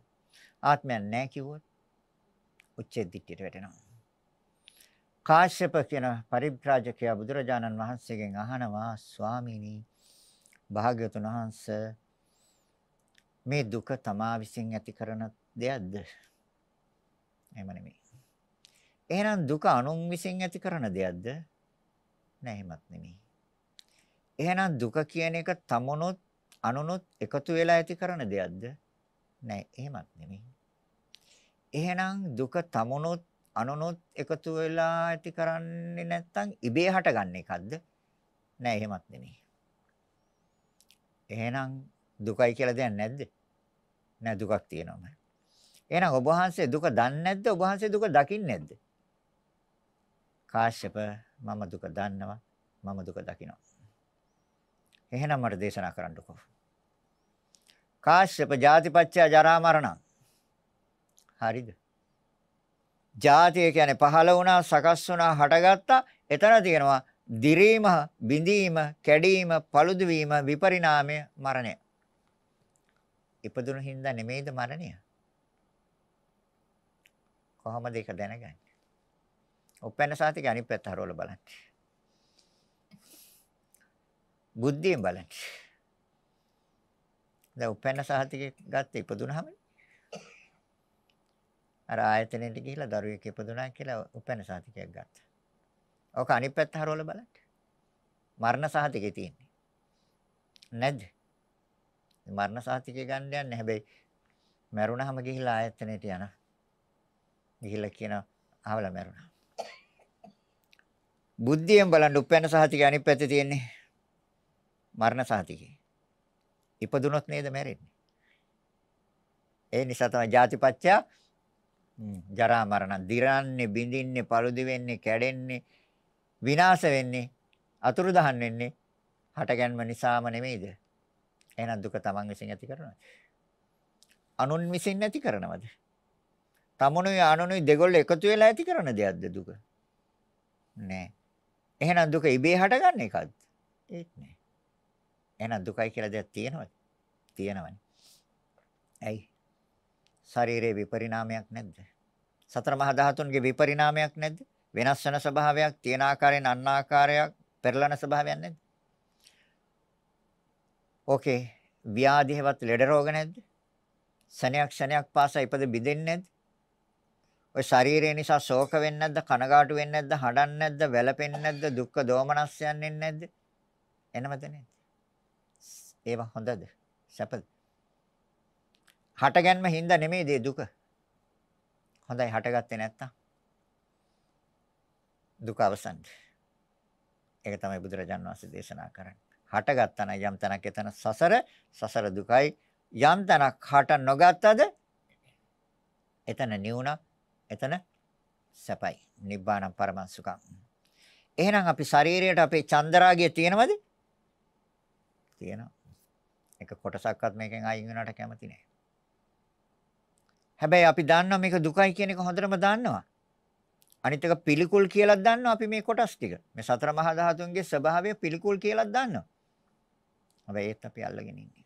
ආත්මයක් නැහැ කිව්වොත් උච්චේ දිට්ඨියට වැටෙනවා. කාශ්‍යප කියන පරිබ්‍රාජකයා බුදුරජාණන් වහන්සේගෙන් අහනවා ස්වාමීනි භාග්‍යතුන් වහන්සේ මේ දුක තමා විසින් ඇති කරන දෙයක්ද? එහෙම නෙමෙයි. එහෙනම් දුක අනුන් විසින් ඇති කරන දෙයක්ද? නෑ එහෙමත් නෙමෙයි. එහෙනම් දුක කියන එක තමනොත් අනුනොත් එකතු වෙලා ඇති කරන දෙයක්ද? නෑ එහෙමත් නෙමෙයි. එහෙනම් දුක තමනොත් අනුනොත් එකතු වෙලා ඇති කරන්නේ නැත්නම් ඉබේ හටගන්න එකක්ද? නෑ එහෙමත් නෙමෙයි. එහෙනම් දුකයි කියලා දෙයක් නැද්ද? නෑ දුකක් තියෙනවම. එහෙනම් ඔබ වහන්සේ දුක දන්නේ නැද්ද? ඔබ වහන්සේ දුක දකින්නේ නැද්ද? කාශ්‍යප මම දුක දන්නවා. මම දුක දකිනවා. එහෙනම් මට දේශනා කරන්නකෝ. කාශ්‍යප ජාතිපච්චය ජරා මරණ. හරිද? ජාතිය කියන්නේ පහළ වුණා, සකස් වුණා, හටගත්තා. එතන තියෙනවා දිරීම, බිඳීම, කැඩීම, paludu වීම, විපරිණාමය, මරණය. ඉපදුණු හින්දා නෙමෙයිද මරණය? කොහොමද ඒක දැනගන්නේ? උපැන්න සාතික අනිත් පැත්ත හරවලා බලන්න. බුද්ධියෙන් බලන්න. දැන් උපැන්න සාතික ගත්ත ඉපදුනහම අර ආයතනෙට ගිහිලා දරුවෙක් ඉපදුනා කියලා උපැන්න සාතිකයක් ගත්තා. ඕක අනිත් පැත්ත හරවලා බලන්න. මරණ සාතිකේ තියෙන්නේ. නැද්ද? මරණ සාතිකේ ගන්න යන්නේ හැබැයි මැරුණාම ගිහිලා ආයතනෙට යනවා. ගිහිල්ලා කියනවා ආවලා මැරුණා. බුද්ධියෙන් බලන්න උපයන සහතිකේ අනිත් පැත්තේ තියෙන්නේ මරණ සහතිකේ. ඉපදුනොත් නේද මැරෙන්නේ. ඒ නිසා තමයි ජාතිපත්‍ය ජරා මරණ දිරන්නේ බිඳින්නේ පළුදි වෙන්නේ කැඩෙන්නේ විනාශ වෙන්නේ අතුරුදහන් වෙන්නේ හටගැන්ම නිසාම නෙමෙයිද? එහෙනම් දුක තමන් විසින් ඇති කරනවද? අනුන් විසින් නැති කරනවද? තමනුයි අනුනුයි දෙගොල්ල එකතු වෙලා ඇති කරන දෙයක්ද දුක? නෑ. එහෙනම් දුක ඉබේ හටගන්න එකක්ද? ඒත් නෑ. එහෙනම් දුකයි කියලා දෙයක් තියෙනවද? තියෙනවනේ. ඇයි? ශරීරයේ විපරිණාමයක් නැද්ද? සතර මහා ධාතුන්ගේ විපරිණාමයක් නැද්ද? වෙනස් වෙන ස්වභාවයක්, තියෙන ආකාරයෙන් අන්න ආකාරයක්, පෙරලන ස්වභාවයක් නැද්ද? ඕකේ. ව්‍යාධි හැවත් ලෙඩ රෝග නැද්ද? සනයක් සනයක් පාසා ඉපද බිඳෙන්නේ නැද්ද? ඔය ශරීරය නිසා ශෝක වෙන්නේ නැද්ද? කනගාටු වෙන්නේ නැද්ද? හඩන්නේ නැද්ද? වැළපෙන්නේ නැද්ද? දුක්ඛ දෝමනස්යන් එන්නේ නැද්ද? එනවද නේද? ඒවා හොඳද? සැපද? හටගන්ම හින්දා නෙමෙයි දේ දුක. හොඳයි හටගත්තේ නැත්තම් දුක අවසන්. ඒක තමයි බුදුරජාන් වහන්සේ දේශනා කරන්නේ. හටගත්තා නම් යම් තැනක් එතන සසර සසර දුකයි යම් තැනක් හට නොගත්තද එතන නිවුණා එතන සැපයි. නිබ්බානම් පරමං සුඛං. එහෙනම් අපි ශරීරයට අපේ චන්දරාගය තියෙනවද? තියෙනවා. එක කොටසක්වත් මේකෙන් අයින් වෙනවට කැමති නෑ. හැබැයි අපි දන්නවා මේක දුකයි කියන එක හොඳටම දන්නවා. අනිත් එක පිළිකුල් කියලා දන්නවා අපි මේ කොටස් ටික. මේ සතර මහා ධාතුන්ගේ ස්වභාවය පිළිකුල් කියලා දන්නවා. හැබැයි ඒත් අපි අල්ලගෙන ඉන්නේ.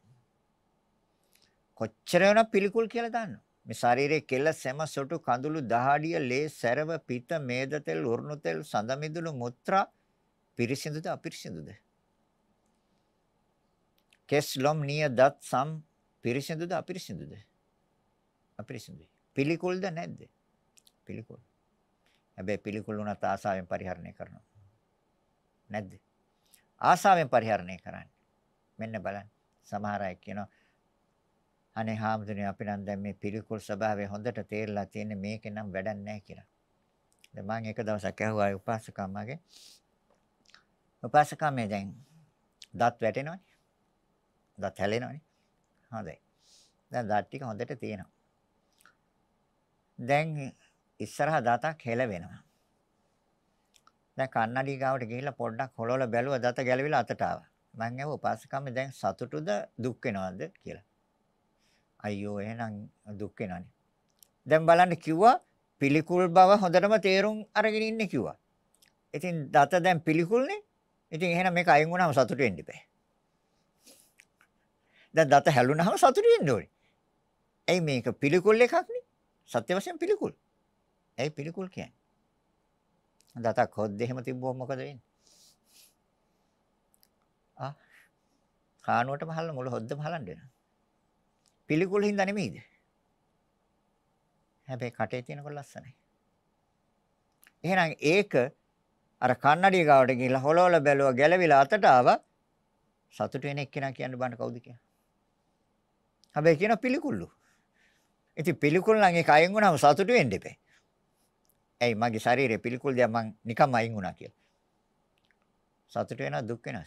කොච්චර වෙනා පිළිකුල් කියලා දන්නවා. මේ ශරීරයේ කෙල සැම සොටු කඳුළු දහඩිය ලේ සැරව පිත මේද තෙල් උරුණු තෙල් සඳ මිදුළු මුත්‍රා පිරිසිදුද අපිරිසිදුද කෙස් ලොම් නිය දත් සම් පිරිසිදුද අපිරිසිදුද අපිරිසිදුයි පිළිකුල්ද නැද්ද පිළිකුල් හැබැයි පිළිකුල් උනත් ආසාවෙන් පරිහරණය කරනවා නැද්ද ආසාවෙන් පරිහරණය කරන්නේ මෙන්න බලන්න සමහර අය කියනවා අනේ හාමුදුරනේ අපි නම් දැන් මේ පිළිකුල් ස්වභාවය හොඳට තේරලා තියෙන මේකේ නම් වැඩක් නැහැ කියලා. දැන් මම එක දවසක් ඇහුවා ඒ උපාසකම්මගේ උපාසකම්මේ දැන් දත් වැටෙනවනේ. දත් හැලෙනවනේ. හොඳයි. දැන් දත් ටික හොඳට තියෙනවා. දැන් ඉස්සරහ දතක් හෙල වෙනවා. දැන් කන්නඩී ගාවට ගිහිල්ලා පොඩ්ඩක් හොලවලා බැලුවා දත ගැලවිලා අතට ආවා. මම ඇහුවා උපාසකම්මේ දැන් සතුටුද දුක් වෙනවද කියලා. අයියෝ එහෙනම් දුක් වෙනවනේ. දැන් බලන්න කිව්වා පිළිකුල් බව හොඳටම තේරුම් අරගෙන ඉන්න කිව්වා. ඉතින් දත දැන් පිළිකුල්නේ. ඉතින් එහෙනම් මේක අයින් වුණාම සතුටු වෙන්න බෑ. දැන් දත හැලුනහම සතුටු වෙන්න ඕනේ. ඇයි මේක පිළිකුල් එකක්නේ? සත්‍ය වශයෙන් පිළිකුල්. ඇයි පිළිකුල් කියන්නේ? දතක් හොද්ද එහෙම තිබ්බොත් මොකද වෙන්නේ? ආ කානුවට මහල්ලා මුළු හොද්දම හලන්න වෙනවා. පිළිකුල් හින්දා නෙමෙයිද? හැබැයි කටේ තියෙනකොට ලස්සනයි. එහෙනම් ඒක අර කන්නඩිය ගාවට ගිහිල්ලා හොලවල බැලුවා ගැලවිලා අතට ආවා සතුට වෙන එක්කෙනා කියන්න බෑන කවුද කියලා. හැබැයි කියන පිළිකුල්ලු. ඉතින් පිළිකුල් නම් ඒක අයින් වුණාම සතුට වෙන්න එපේ. ඇයි මගේ ශරීරේ පිළිකුල් දෙයක් මං නිකම් අයින් වුණා කියලා. සතුට වෙනවා දුක් වෙනවා.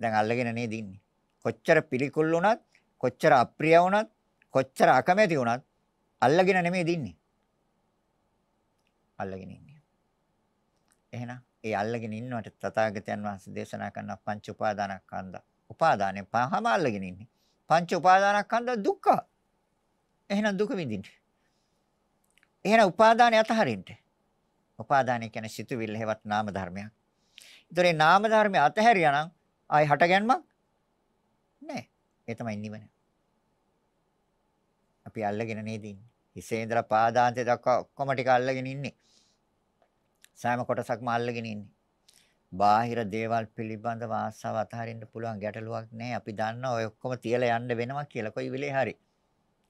දැන් අල්ලගෙන නේද ඉන්නේ. කොච්චර පිළිකුල් වුණත් කොච්චර අප්‍රිය වුණත් කොච්චර අකමැති වුණත් අල්ලගෙන නෙමෙයි දින්නේ. අල්ලගෙන ඉන්නේ. එහෙනම් ඒ අල්ලගෙන ඉන්නවට තථාගතයන් වහන්සේ දේශනා කරන පංච උපාදානස්කන්ධ. උපාදානේ පහම අල්ලගෙන ඉන්නේ. පංච උපාදානස්කන්ධ දුක්ඛ. එහෙනම් දුක විඳින්න. එහෙනම් උපාදානේ අතහරින්න. උපාදානේ කියන්නේ සිතුවිල්ල හේවත් නාම ධර්මයක්. ඒතරේ නාම ධර්මයේ අතහැරියා නම් ආයි හටගැන්මක් නැහැ. ඒ තමයි නිවන. අපි අල්ලගෙන නේද ඉන්නේ. හිසේ ඉඳලා පාදාන්තය දක්වා ඔක්කොම ටික අල්ලගෙන ඉන්නේ. සෑම කොටසක්ම අල්ලගෙන ඉන්නේ. බාහිර දේවල් පිළිබඳව ආසාව අතහරින්න පුළුවන් ගැටලුවක් නැහැ. අපි දන්නවා ඔය ඔක්කොම තියලා යන්න වෙනවා කියලා. කොයි වෙලේ හරි.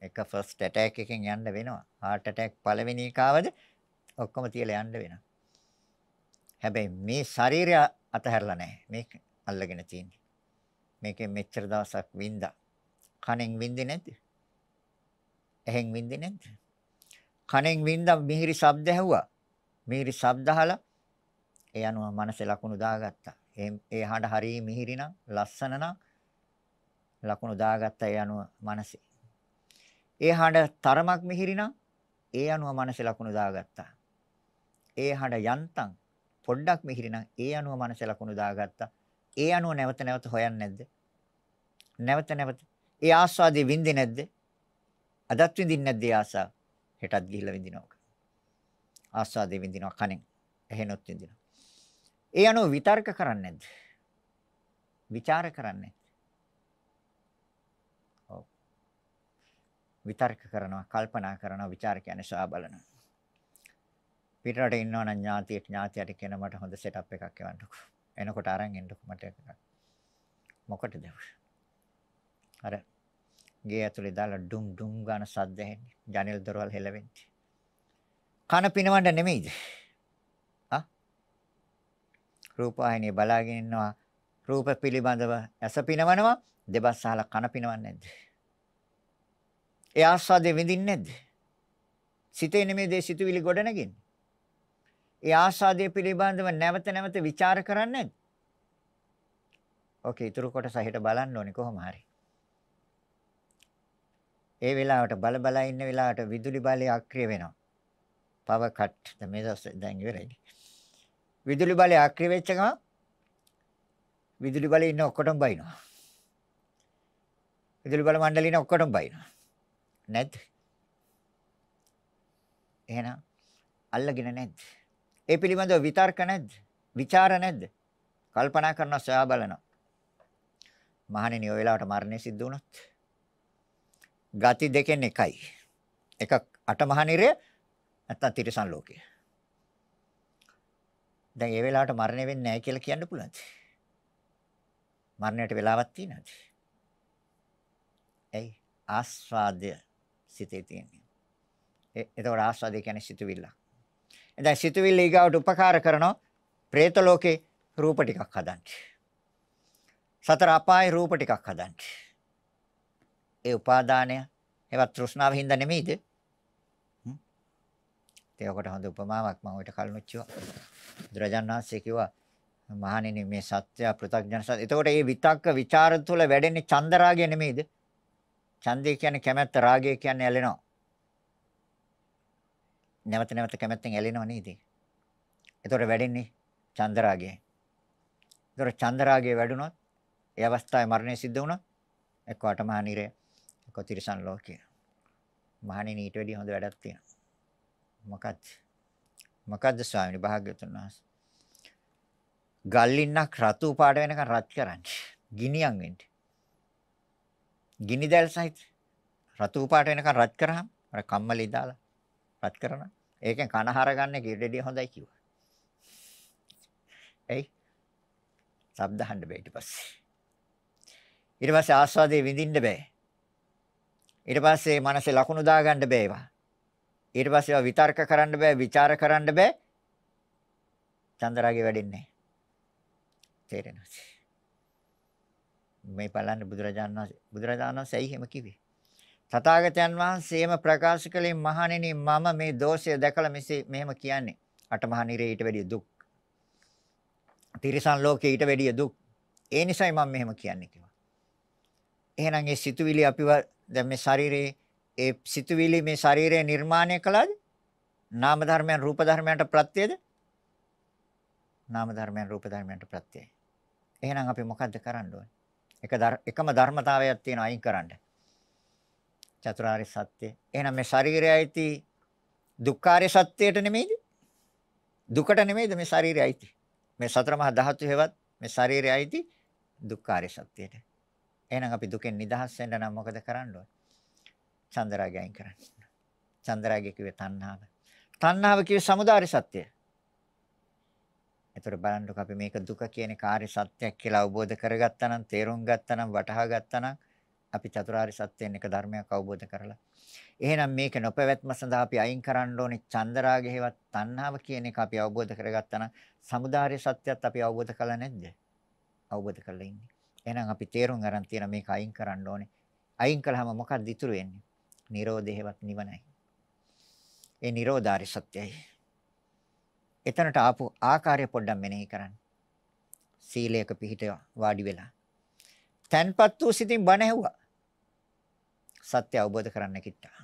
එක ෆස්ට් ඇටැක් එකෙන් යන්න වෙනවා. heart attack පළවෙනි එකාවද ඔක්කොම තියලා යන්න වෙනවා. හැබැයි මේ ශරීරය අතහැරලා නැහැ. මේක අල්ලගෙන තියෙන්නේ. මේකෙන් මෙච්චර දවසක් වින්දා. කනෙන් වින්දේ නැද්ද? ඇහෙන් වින්දේ නැද්ද? කනෙන් වින්දා මිහිරි ශබ්ද ඇහුවා. මිහිරි ශබ්ද අහලා ඒ අනුව මනසේ ලකුණු දාගත්තා. ඒ ඒ හඬ හරිය මිහිරි නම් ලස්සන නම් ලකුණු දාගත්තා ඒ අනුව මනසේ. ඒ හඬ තරමක් මිහිරි නම් ඒ අනුව මනසේ ලකුණු දාගත්තා. ඒ හඬ යන්තම් පොඩ්ඩක් මිහිරි නම් ඒ අනුව මනසේ ලකුණු දාගත්තා. ඒ අනුව නැවත නැවත හොයන්නේ නැද්ද? නැවත නැවත. ඒ ආස්වාදේ විඳින්නේ නැද්ද? අදත් විඳින්නේ නැද්ද ඒ ආසාව? හෙටත් ගිහිල්ලා විඳිනවක. ආස්වාදේ විඳිනවා කණෙන්. එහෙනොත් විඳිනවා. ඒ අනුව විතර්ක කරන්නේ නැද්ද? විචාර කරන්නේ ඔව්. විතර්ක කරනවා, කල්පනා කරනවා, විචාර කියන්නේ සොයා බලනවා. පිටරට ඉන්නවනම් ඥාතියෙක් ඥාතියට කියන මට හොඳ සෙටප් එකක් එවන්නකෝ. එනකොට අරන් එන්නකො මට මොකටද අර ගේ ඇතුලේ දාලා ඩුම් ඩුම් ගාන සද්ද ඇහෙන්නේ. ජනෙල් දොරවල් හෙලවෙන්නේ. කන පිනවන්න නෙමෙයිද? ආ? රූපాయనిය බලාගෙන ඉන්නවා. රූප පිළිබඳව ඇස පිනවනවා. දෙබස් අහලා කන පිනවන්නේ නැද්ද? ඒ ආස්වාදේ විඳින්නේ නැද්ද? සිතේ නෙමෙයි දේ සිතුවිලි ගොඩනගින්නේ. ඒ ආස්වාදය පිළිබඳව නැවත නැවත ਵਿਚාර කරන්නේ නැද්ද? ඔකේ ඊටු කොටස හිට බලන්න ඕනේ කොහොම හරි. ඒ වෙලාවට බල බල ඉන්න වෙලාවට විදුලි බලය අක්‍රිය වෙනවා. පව කට් මේ දවස් දැන් ඉවරයි. විදුලි බලය අක්‍රිය වෙච්ච ගමන් විදුලි බලේ ඉන්න ඔක්කොටම බයිනවා. විදුලි බල මණ්ඩලේ ඉන්න ඔක්කොටම බයිනවා. නැද්ද? එහෙනම් අල්ලගෙන නැද්ද? ඒ පිළිබඳව විතර්ක නැද්ද? ਵਿਚාර නැද්ද? කල්පනා කරනවා සොයා බලනවා. මහණෙනි ඔය වෙලාවට මරණය සිද්ධ වුණොත් ගති දෙකෙන් එකයි. එකක් අටමහා නිරය නැත්නම් තිරිසන් ලෝකය. දැන් ඒ වෙලාවට මරණය වෙන්නේ නැහැ කියලා කියන්න පුළුවන්ද? මරණයට වෙලාවක් තියෙනවද? ඇයි ආස්වාදය සිතේ තියෙන්නේ? එතකොට ආස්වාදය කියන්නේ සිතුවිල්ලක්. දැන් සිතුවිල්ල ඊගාවට උපකාර කරනවා പ്രേත ලෝකේ රූප ටිකක් හදන්න. සතර අපායේ රූප ටිකක් හදන්න. ඒ උපාදානය ඒවත් තෘෂ්ණාව හින්දා නෙමෙයිද? ඒකට හොඳ උපමාවක් මම ඔයිට කලින් උච්චුවා. බුදුරජාණන් වහන්සේ කිව්වා මහණෙනි මේ සත්‍ය පෘථග්ජන සත්‍ය. එතකොට මේ විතක්ක ਵਿਚාර තුළ වැඩෙන්නේ චන්ද රාගය නෙමෙයිද? ඡන්දය කියන්නේ කැමැත්ත රාගය කියන්නේ ඇලෙනවා. නැවත නැවත කැමැත්තෙන් ඇලෙනව නේද? ඒතොර වැඩෙන්නේ චන්දරාගය. ඒතොර චන්දරාගය වැඩුණොත් ඒ අවස්ථාවේ මරණය සිද්ධ වුණා එක්ක අටමහා නිරය එක්ක තිරිසන් ලෝකය. මහණෙනි ඊට වැඩිය හොඳ වැඩක් තියෙනවා. මොකක්ද? මොකද්ද ස්වාමීනි භාග්‍යවතුන් වහන්සේ? ගල්ලින්නක් රතු පාට වෙනකන් රත් කරන්න. ගිනියම් වෙන්න. ගිනි දැල් සහිත රතු පාට වෙනකන් රත් කරාම අර කම්මලේ දාලා රත් කරනවා. ඒකෙන් කන හරගන්න කිරෙඩිය හොඳයි කිව්වා. එයි. ශබ්ද අහන්න බෑ ඊට පස්සේ. ඊට පස්සේ ආස්වාදේ විඳින්න බෑ. ඊට පස්සේ මනසේ ලකුණු දාගන්න බෑ ඒවා. ඊට පස්සේ ඒවා විතර්ක කරන්න බෑ, ਵਿਚාර කරන්න බෑ. චන්දරාගේ වැඩෙන්නේ නැහැ. තේරෙනවද? මේ බලන්න බුදුරජාණන් වහන්සේ බුදුරජාණන් වහන්සේ ඇයි එහෙම කිව්වේ? තථාගතයන් වහන්සේම ප්‍රකාශ කළේ මහණෙනි මම මේ දෝෂය දැකලා මෙසේ මෙහෙම කියන්නේ. අටමහා නිරේ ඊට වැඩිය දුක්. තිරිසන් ලෝකේ ඊට වැඩිය දුක්. ඒ නිසයි මම මෙහෙම කියන්නේ කිව්වා. එහෙනම් මේ සිතුවිලි අපිව දැන් මේ ශරීරේ ඒ සිතුවිලි මේ ශරීරය නිර්මාණය කළාද? නාම ධර්මයන් රූප ධර්මයන්ට ප්‍රත්‍යයද? නාම ධර්මයන් රූප ධර්මයන්ට ප්‍රත්‍යයයි. එහෙනම් අපි මොකද්ද කරන්න ඕනේ? එක එකම ධර්මතාවයක් තියෙන අයින් කරන්නේ චතුරාර්ය සත්‍ය. එහෙනම් මේ ශරීරය ඇති දුක්ඛාරය සත්‍යයට නෙමෙයිද? දුකට නෙමෙයිද මේ ශරීරය ඇති? මේ සතර මහා ධාතු හේවත් මේ ශරීරය ඇති දුක්ඛාරය සත්‍යයට. එහෙනම් අපි දුකෙන් නිදහස් වෙන්න නම් මොකද කරන්න ඕන? චන්දරාගය අයින් කරන්න. චන්දරාගය කිව්වේ තණ්හාව. තණ්හාව කිව්වේ samudāri සත්‍යය. එතකොට බලන්නකො අපි මේක දුක කියන කාර්ය සත්‍යයක් කියලා අවබෝධ කරගත්තා නම් තේරුම් ගත්තා නම් වටහා ගත්තා නම් අපි චතුරාර්ය සත්‍යයෙන් එක ධර්මයක් අවබෝධ කරලා. එහෙනම් මේක නොපැවැත්ම සඳහා අපි අයින් කරන්න ඕනේ චන්දරාගේ හේවත් තණ්හාව කියන එක අපි අවබෝධ කරගත්තා නම් samudārya සත්‍යයත් අපි අවබෝධ කළා නැද්ද? අවබෝධ කරලා ඉන්නේ. එහෙනම් අපි තේරුම් ගන්න තියෙන මේක අයින් කරන්න ඕනේ. අයින් කළාම මොකක්ද ඉතුරු වෙන්නේ? Nirodhe හේවත් නිවනයි. ඒ Nirodhārya සත්‍යයයි. එතනට ආපු ආකාරය පොඩ්ඩක් මෙනෙහි කරන්න. සීලයක පිහිට වාඩි වෙලා තැන්පත් වූ සිතින් බණ ඇහුවා. සත්‍ය අවබෝධ කරන්න කිට්ටා.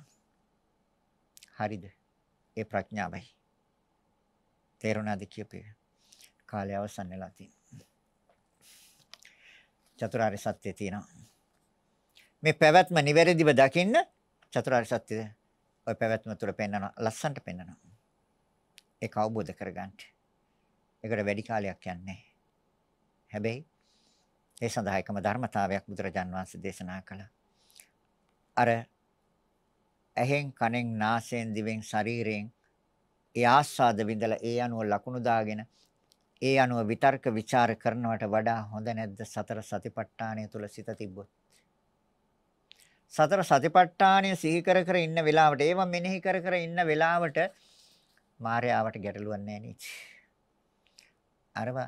හරිද? ඒ ප්‍රඥාවයි. තේරුණාද කියපේ. කාලය අවසන් වෙලා තියෙනවා. චතුරාර්ය සත්‍ය තියෙනවා. මේ පැවැත්ම නිවැරදිව දකින්න චතුරාර්ය සත්‍ය ඔය පැවැත්ම තුළ පෙන්නවා ලස්සන්ට පෙන්නවා. ඒක අවබෝධ කරගන්න. ඒකට වැඩි කාලයක් යන්නේ නැහැ. හැබැයි ඒ සඳහා එකම ධර්මතාවයක් බුදුරජාන් වහන්සේ දේශනා කළා. අර ඇහෙන් කනෙන් නාසයෙන් දිවෙන් ශරීරයෙන් ඒ ආස්වාද විඳලා ඒ අනුව ලකුණු දාගෙන ඒ අනුව විතර්ක ਵਿਚාර කරනවට වඩා හොඳ නැද්ද සතර සතිපට්ඨානය තුල සිත තිබ්බොත්? සතර සතිපට්ඨානය සිහි කර කර ඉන්න වෙලාවට ඒව මෙනෙහි කර කර ඉන්න වෙලාවට මායාවට ගැටලුවක් නැහැ නේද? අරවා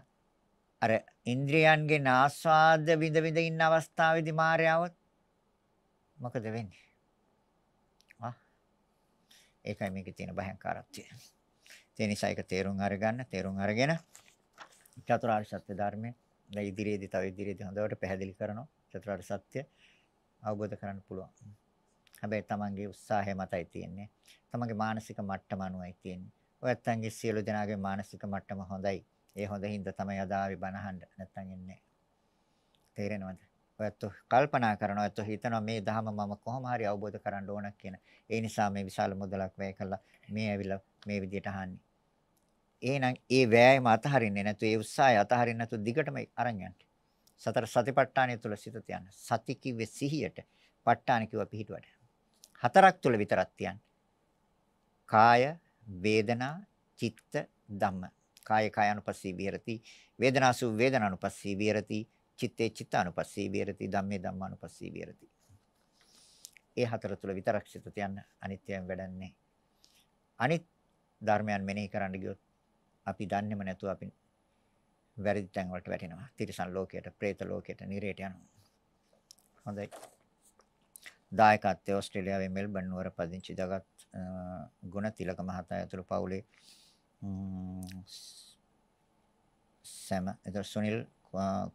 අර ඉන්ද්‍රියන්ගේ ආස්වාද විඳ විඳ ඉන්න අවස්ථාවේදී මායාවත් මොකද වෙන්නේ? ආ ඒකයි මේකේ තියෙන භයංකාරත්වය. ඒ නිසා ඒක තේරුම් අරගන්න, තේරුම් අරගෙන චතුරාර්ය සත්‍ය ධර්මය දැන් ඉදිරියේදී තව ඉදිරියේදී හොඳට පැහැදිලි කරනවා. චතුරාර්ය සත්‍ය අවබෝධ කරගන්න පුළුවන්. හැබැයි තමන්ගේ උත්සාහය මතයි තියෙන්නේ. තමන්ගේ මානසික මට්ටම අනුවයි තියෙන්නේ. ඔයත් අංගේ සියලු දෙනාගේ මානසික මට්ටම හොඳයි. ඒ හොඳ හින්දා තමයි අදාවි බනහන්න නැත්තම් එන්නේ තේරෙනවද ඔයත් කල්පනා කරනවා ඔයත් හිතනවා මේ ධහම මම කොහොම හරි අවබෝධ කරන්න ඕන කියන ඒ නිසා මේ විශාල මුදලක් වැය කළා මේ ඇවිල්ලා මේ විදියට අහන්නේ එහෙනම් ඒ වෑයම අතහරින්නේ නැතු ඒ උත්සාහය අතහරින්නේ නැතු දිගටම අරන් යන්න සතර සතිපට්ඨානය තුල සිත තියන්න සති කිව්වේ සිහියට ප ဋ ාණ කිව්ව පිහිටුවට හතරක් තුල විතරක් තියන්න කාය වේදනා චිත්ත ධම්ම කාය කායනුපස්සී විහෙරති වේදනාසු වේදනානුපස්සී විහෙරති චිත්තේ චිත්තානුපස්සී විහෙරති ධම්මේ ධම්මානුපස්සී විහෙරති ඒ හතර තුල විතරක් සිත තියන්න අනිත්‍යයෙන් වැඩන්නේ අනිත් ධර්මයන් මෙනෙහි කරන්න ගියොත් අපි දන්නේම නැතුව අපි වැරදි තැන් වලට වැටෙනවා තිරිසන් ලෝකයට പ്രേත ලෝකයට නිරේට යනවා හොඳයි දායකත්වය ඕස්ට්‍රේලියාවේ මෙල්බන් නුවර පදිංචි දගත් ගුණ තිලක මහතා ඇතුළු පවුලේ සෑම එතකොට සුනිල්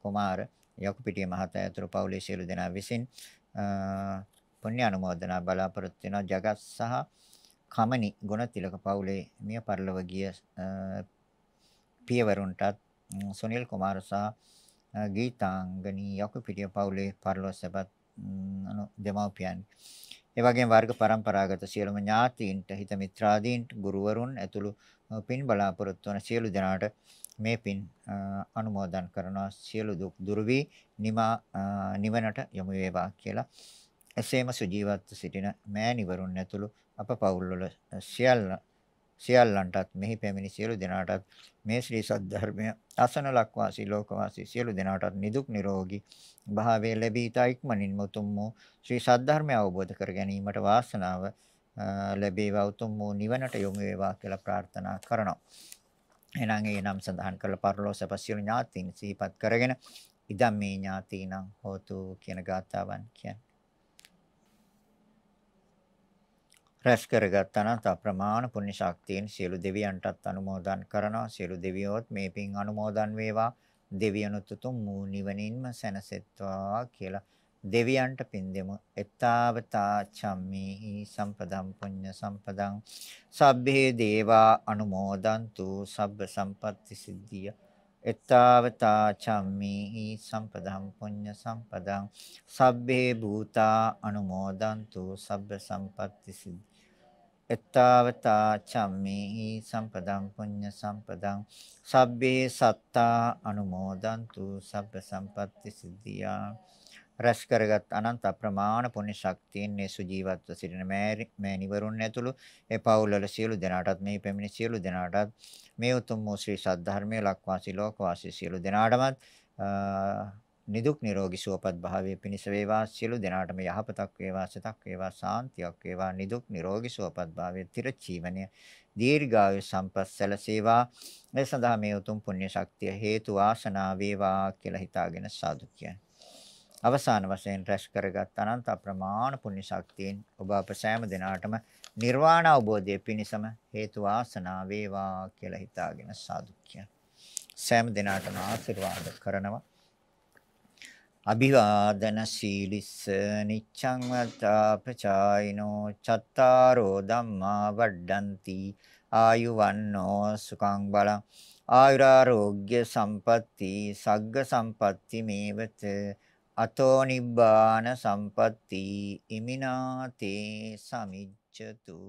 කුමාර යකුපිටිය මහතා ඇතුළු පවුලේ සියලු දෙනා විසින් පුණ්‍ය අනුමෝදනා බලාපොරොත්තු වෙන జగත් සහ කමනි ගුණතිලක පවුලේ මිය පරලව ගිය පියවරුන්ටත් සුනිල් කුමාර සහ ගීතාංගනී යකුපිටිය පවුලේ පරලොව සැපත් දෙමව්පියන් ඒ වගේම වර්ග પરම්පරාගත සියලුම ඥාතීන්ට හිත මිත්‍රාදීන්ට ගුරුවරුන් ඇතුළු පින් බලාපොරොත්තු වන සියලු දෙනාට මේ පින් අනුමෝදන් කරනවා සියලු දුක් දුරු වී නිවනට යොමු වේවා කියලා එසේම සුජීවත්ව සිටින මෑණිවරුන් ඇතුළු අප පවුල්වල සියල්ල සියල්ලන්ටත් මෙහි පැමිණි සියලු දෙනාටත් මේ ශ්‍රී සද්ධර්මය අසන ලක්වාසී ලෝකවාසී සියලු දෙනාටත් නිදුක් නිරෝගී භාවය ලැබී තා ඉක්මනින් මුතුම් වූ ශ්‍රී සද්ධර්මය අවබෝධ කර ගැනීමට වාසනාව ලැබේවා උතුම් වූ නිවනට යොමු වේවා කියලා ප්‍රාර්ථනා කරනවා. එනං ඒ නම් සඳහන් කරලා පරලෝසප සියලු ඥාතීන් සිහිපත් කරගෙන ඉදම් මේ ඥාතීනම් හෝතු කියන ගාතාවන් කියන්නේ රැස් කරගත්තා නම් අප්‍රමාණ පුණ්‍ය ශක්තියෙන් සියලු දෙවියන්ටත් අනුමෝදන් කරනවා සියලු දෙවියොත් මේ පින් අනුමෝදන් වේවා දෙවියනුත් උතුම් වූ නිවනින්ම සැනසෙත්වා කියලා දෙවියන්ට පින් දෙමු එත්තාවතා චම්මේහි සම්පදම් පුඤ්ඤ සම්පදම් සබ්බේ දේවා අනුමෝදන්තු සබ්බ සම්පත්ති සිද්ධිය එත්තාවතා චම්මේහි සම්පදම් පුඤ්ඤ සම්පදම් සබ්බේ භූතා අනුමෝදන්තු සබ්බ සම්පත්ති සිද්ධිය එත්තාවතා චම්මේහි සම්පදං පුඤ්ඤ සම්පදං සබ්බේ සත්තා අනුමෝදන්තු සබ්බ සම්පත්ති සිද්ධියා රැස් කරගත් අනන්ත අප්‍රමාණ පුණ්‍ය ශක්තියින් මේ සුජීවත්ව සිටින මෑණිවරුන් ඇතුළු ඒ පවුල්වල සියලු දෙනාටත් මේ පැමිණි සියලු දෙනාටත් මේ උතුම් වූ ශ්‍රී සද්ධර්මයේ ලක්වාසී ලෝකවාසී සියලු දෙනාටමත් නිදුක් නිරෝගී සුවපත් භාවය පිණිස වේවා සියලු දෙනාටම යහපතක් වේවා සිතක් වේවා සාන්තියක් වේවා නිදුක් නිරෝගී සුවපත් භාවය තිරචීවණය දීර්ඝායු සම්පත් සැලසේවා මේ සඳහා මේ උතුම් පුණ්‍ය ශක්තිය හේතු වාසනා වේවා කියලා හිතාගෙන සාදු අවසාන වශයෙන් රැස් කරගත් අනන්ත අප්‍රමාණ පුණ්‍ය ශක්තියෙන් ඔබ අප සෑම දිනාටම නිර්වාණ අවබෝධය පිණිසම හේතු වාසනා වේවා කියලා හිතාගෙන සාදු සෑම දිනාටම ආශිර්වාද කරනවා අභිවාදන සීලිස්ස නිච්ඡං වත්තා ප්‍රචායිනෝ චත්තාරෝ ධම්මා වඩ්ඩಂತಿ ආයු වන්නෝ සුඛං බලං ආයුරාෝග්‍ය සම්පatti සග්ග සම්පatti මේවත අතෝ නිබ්බාන සම්පatti ඉමිනාතේ සමිච්ඡතු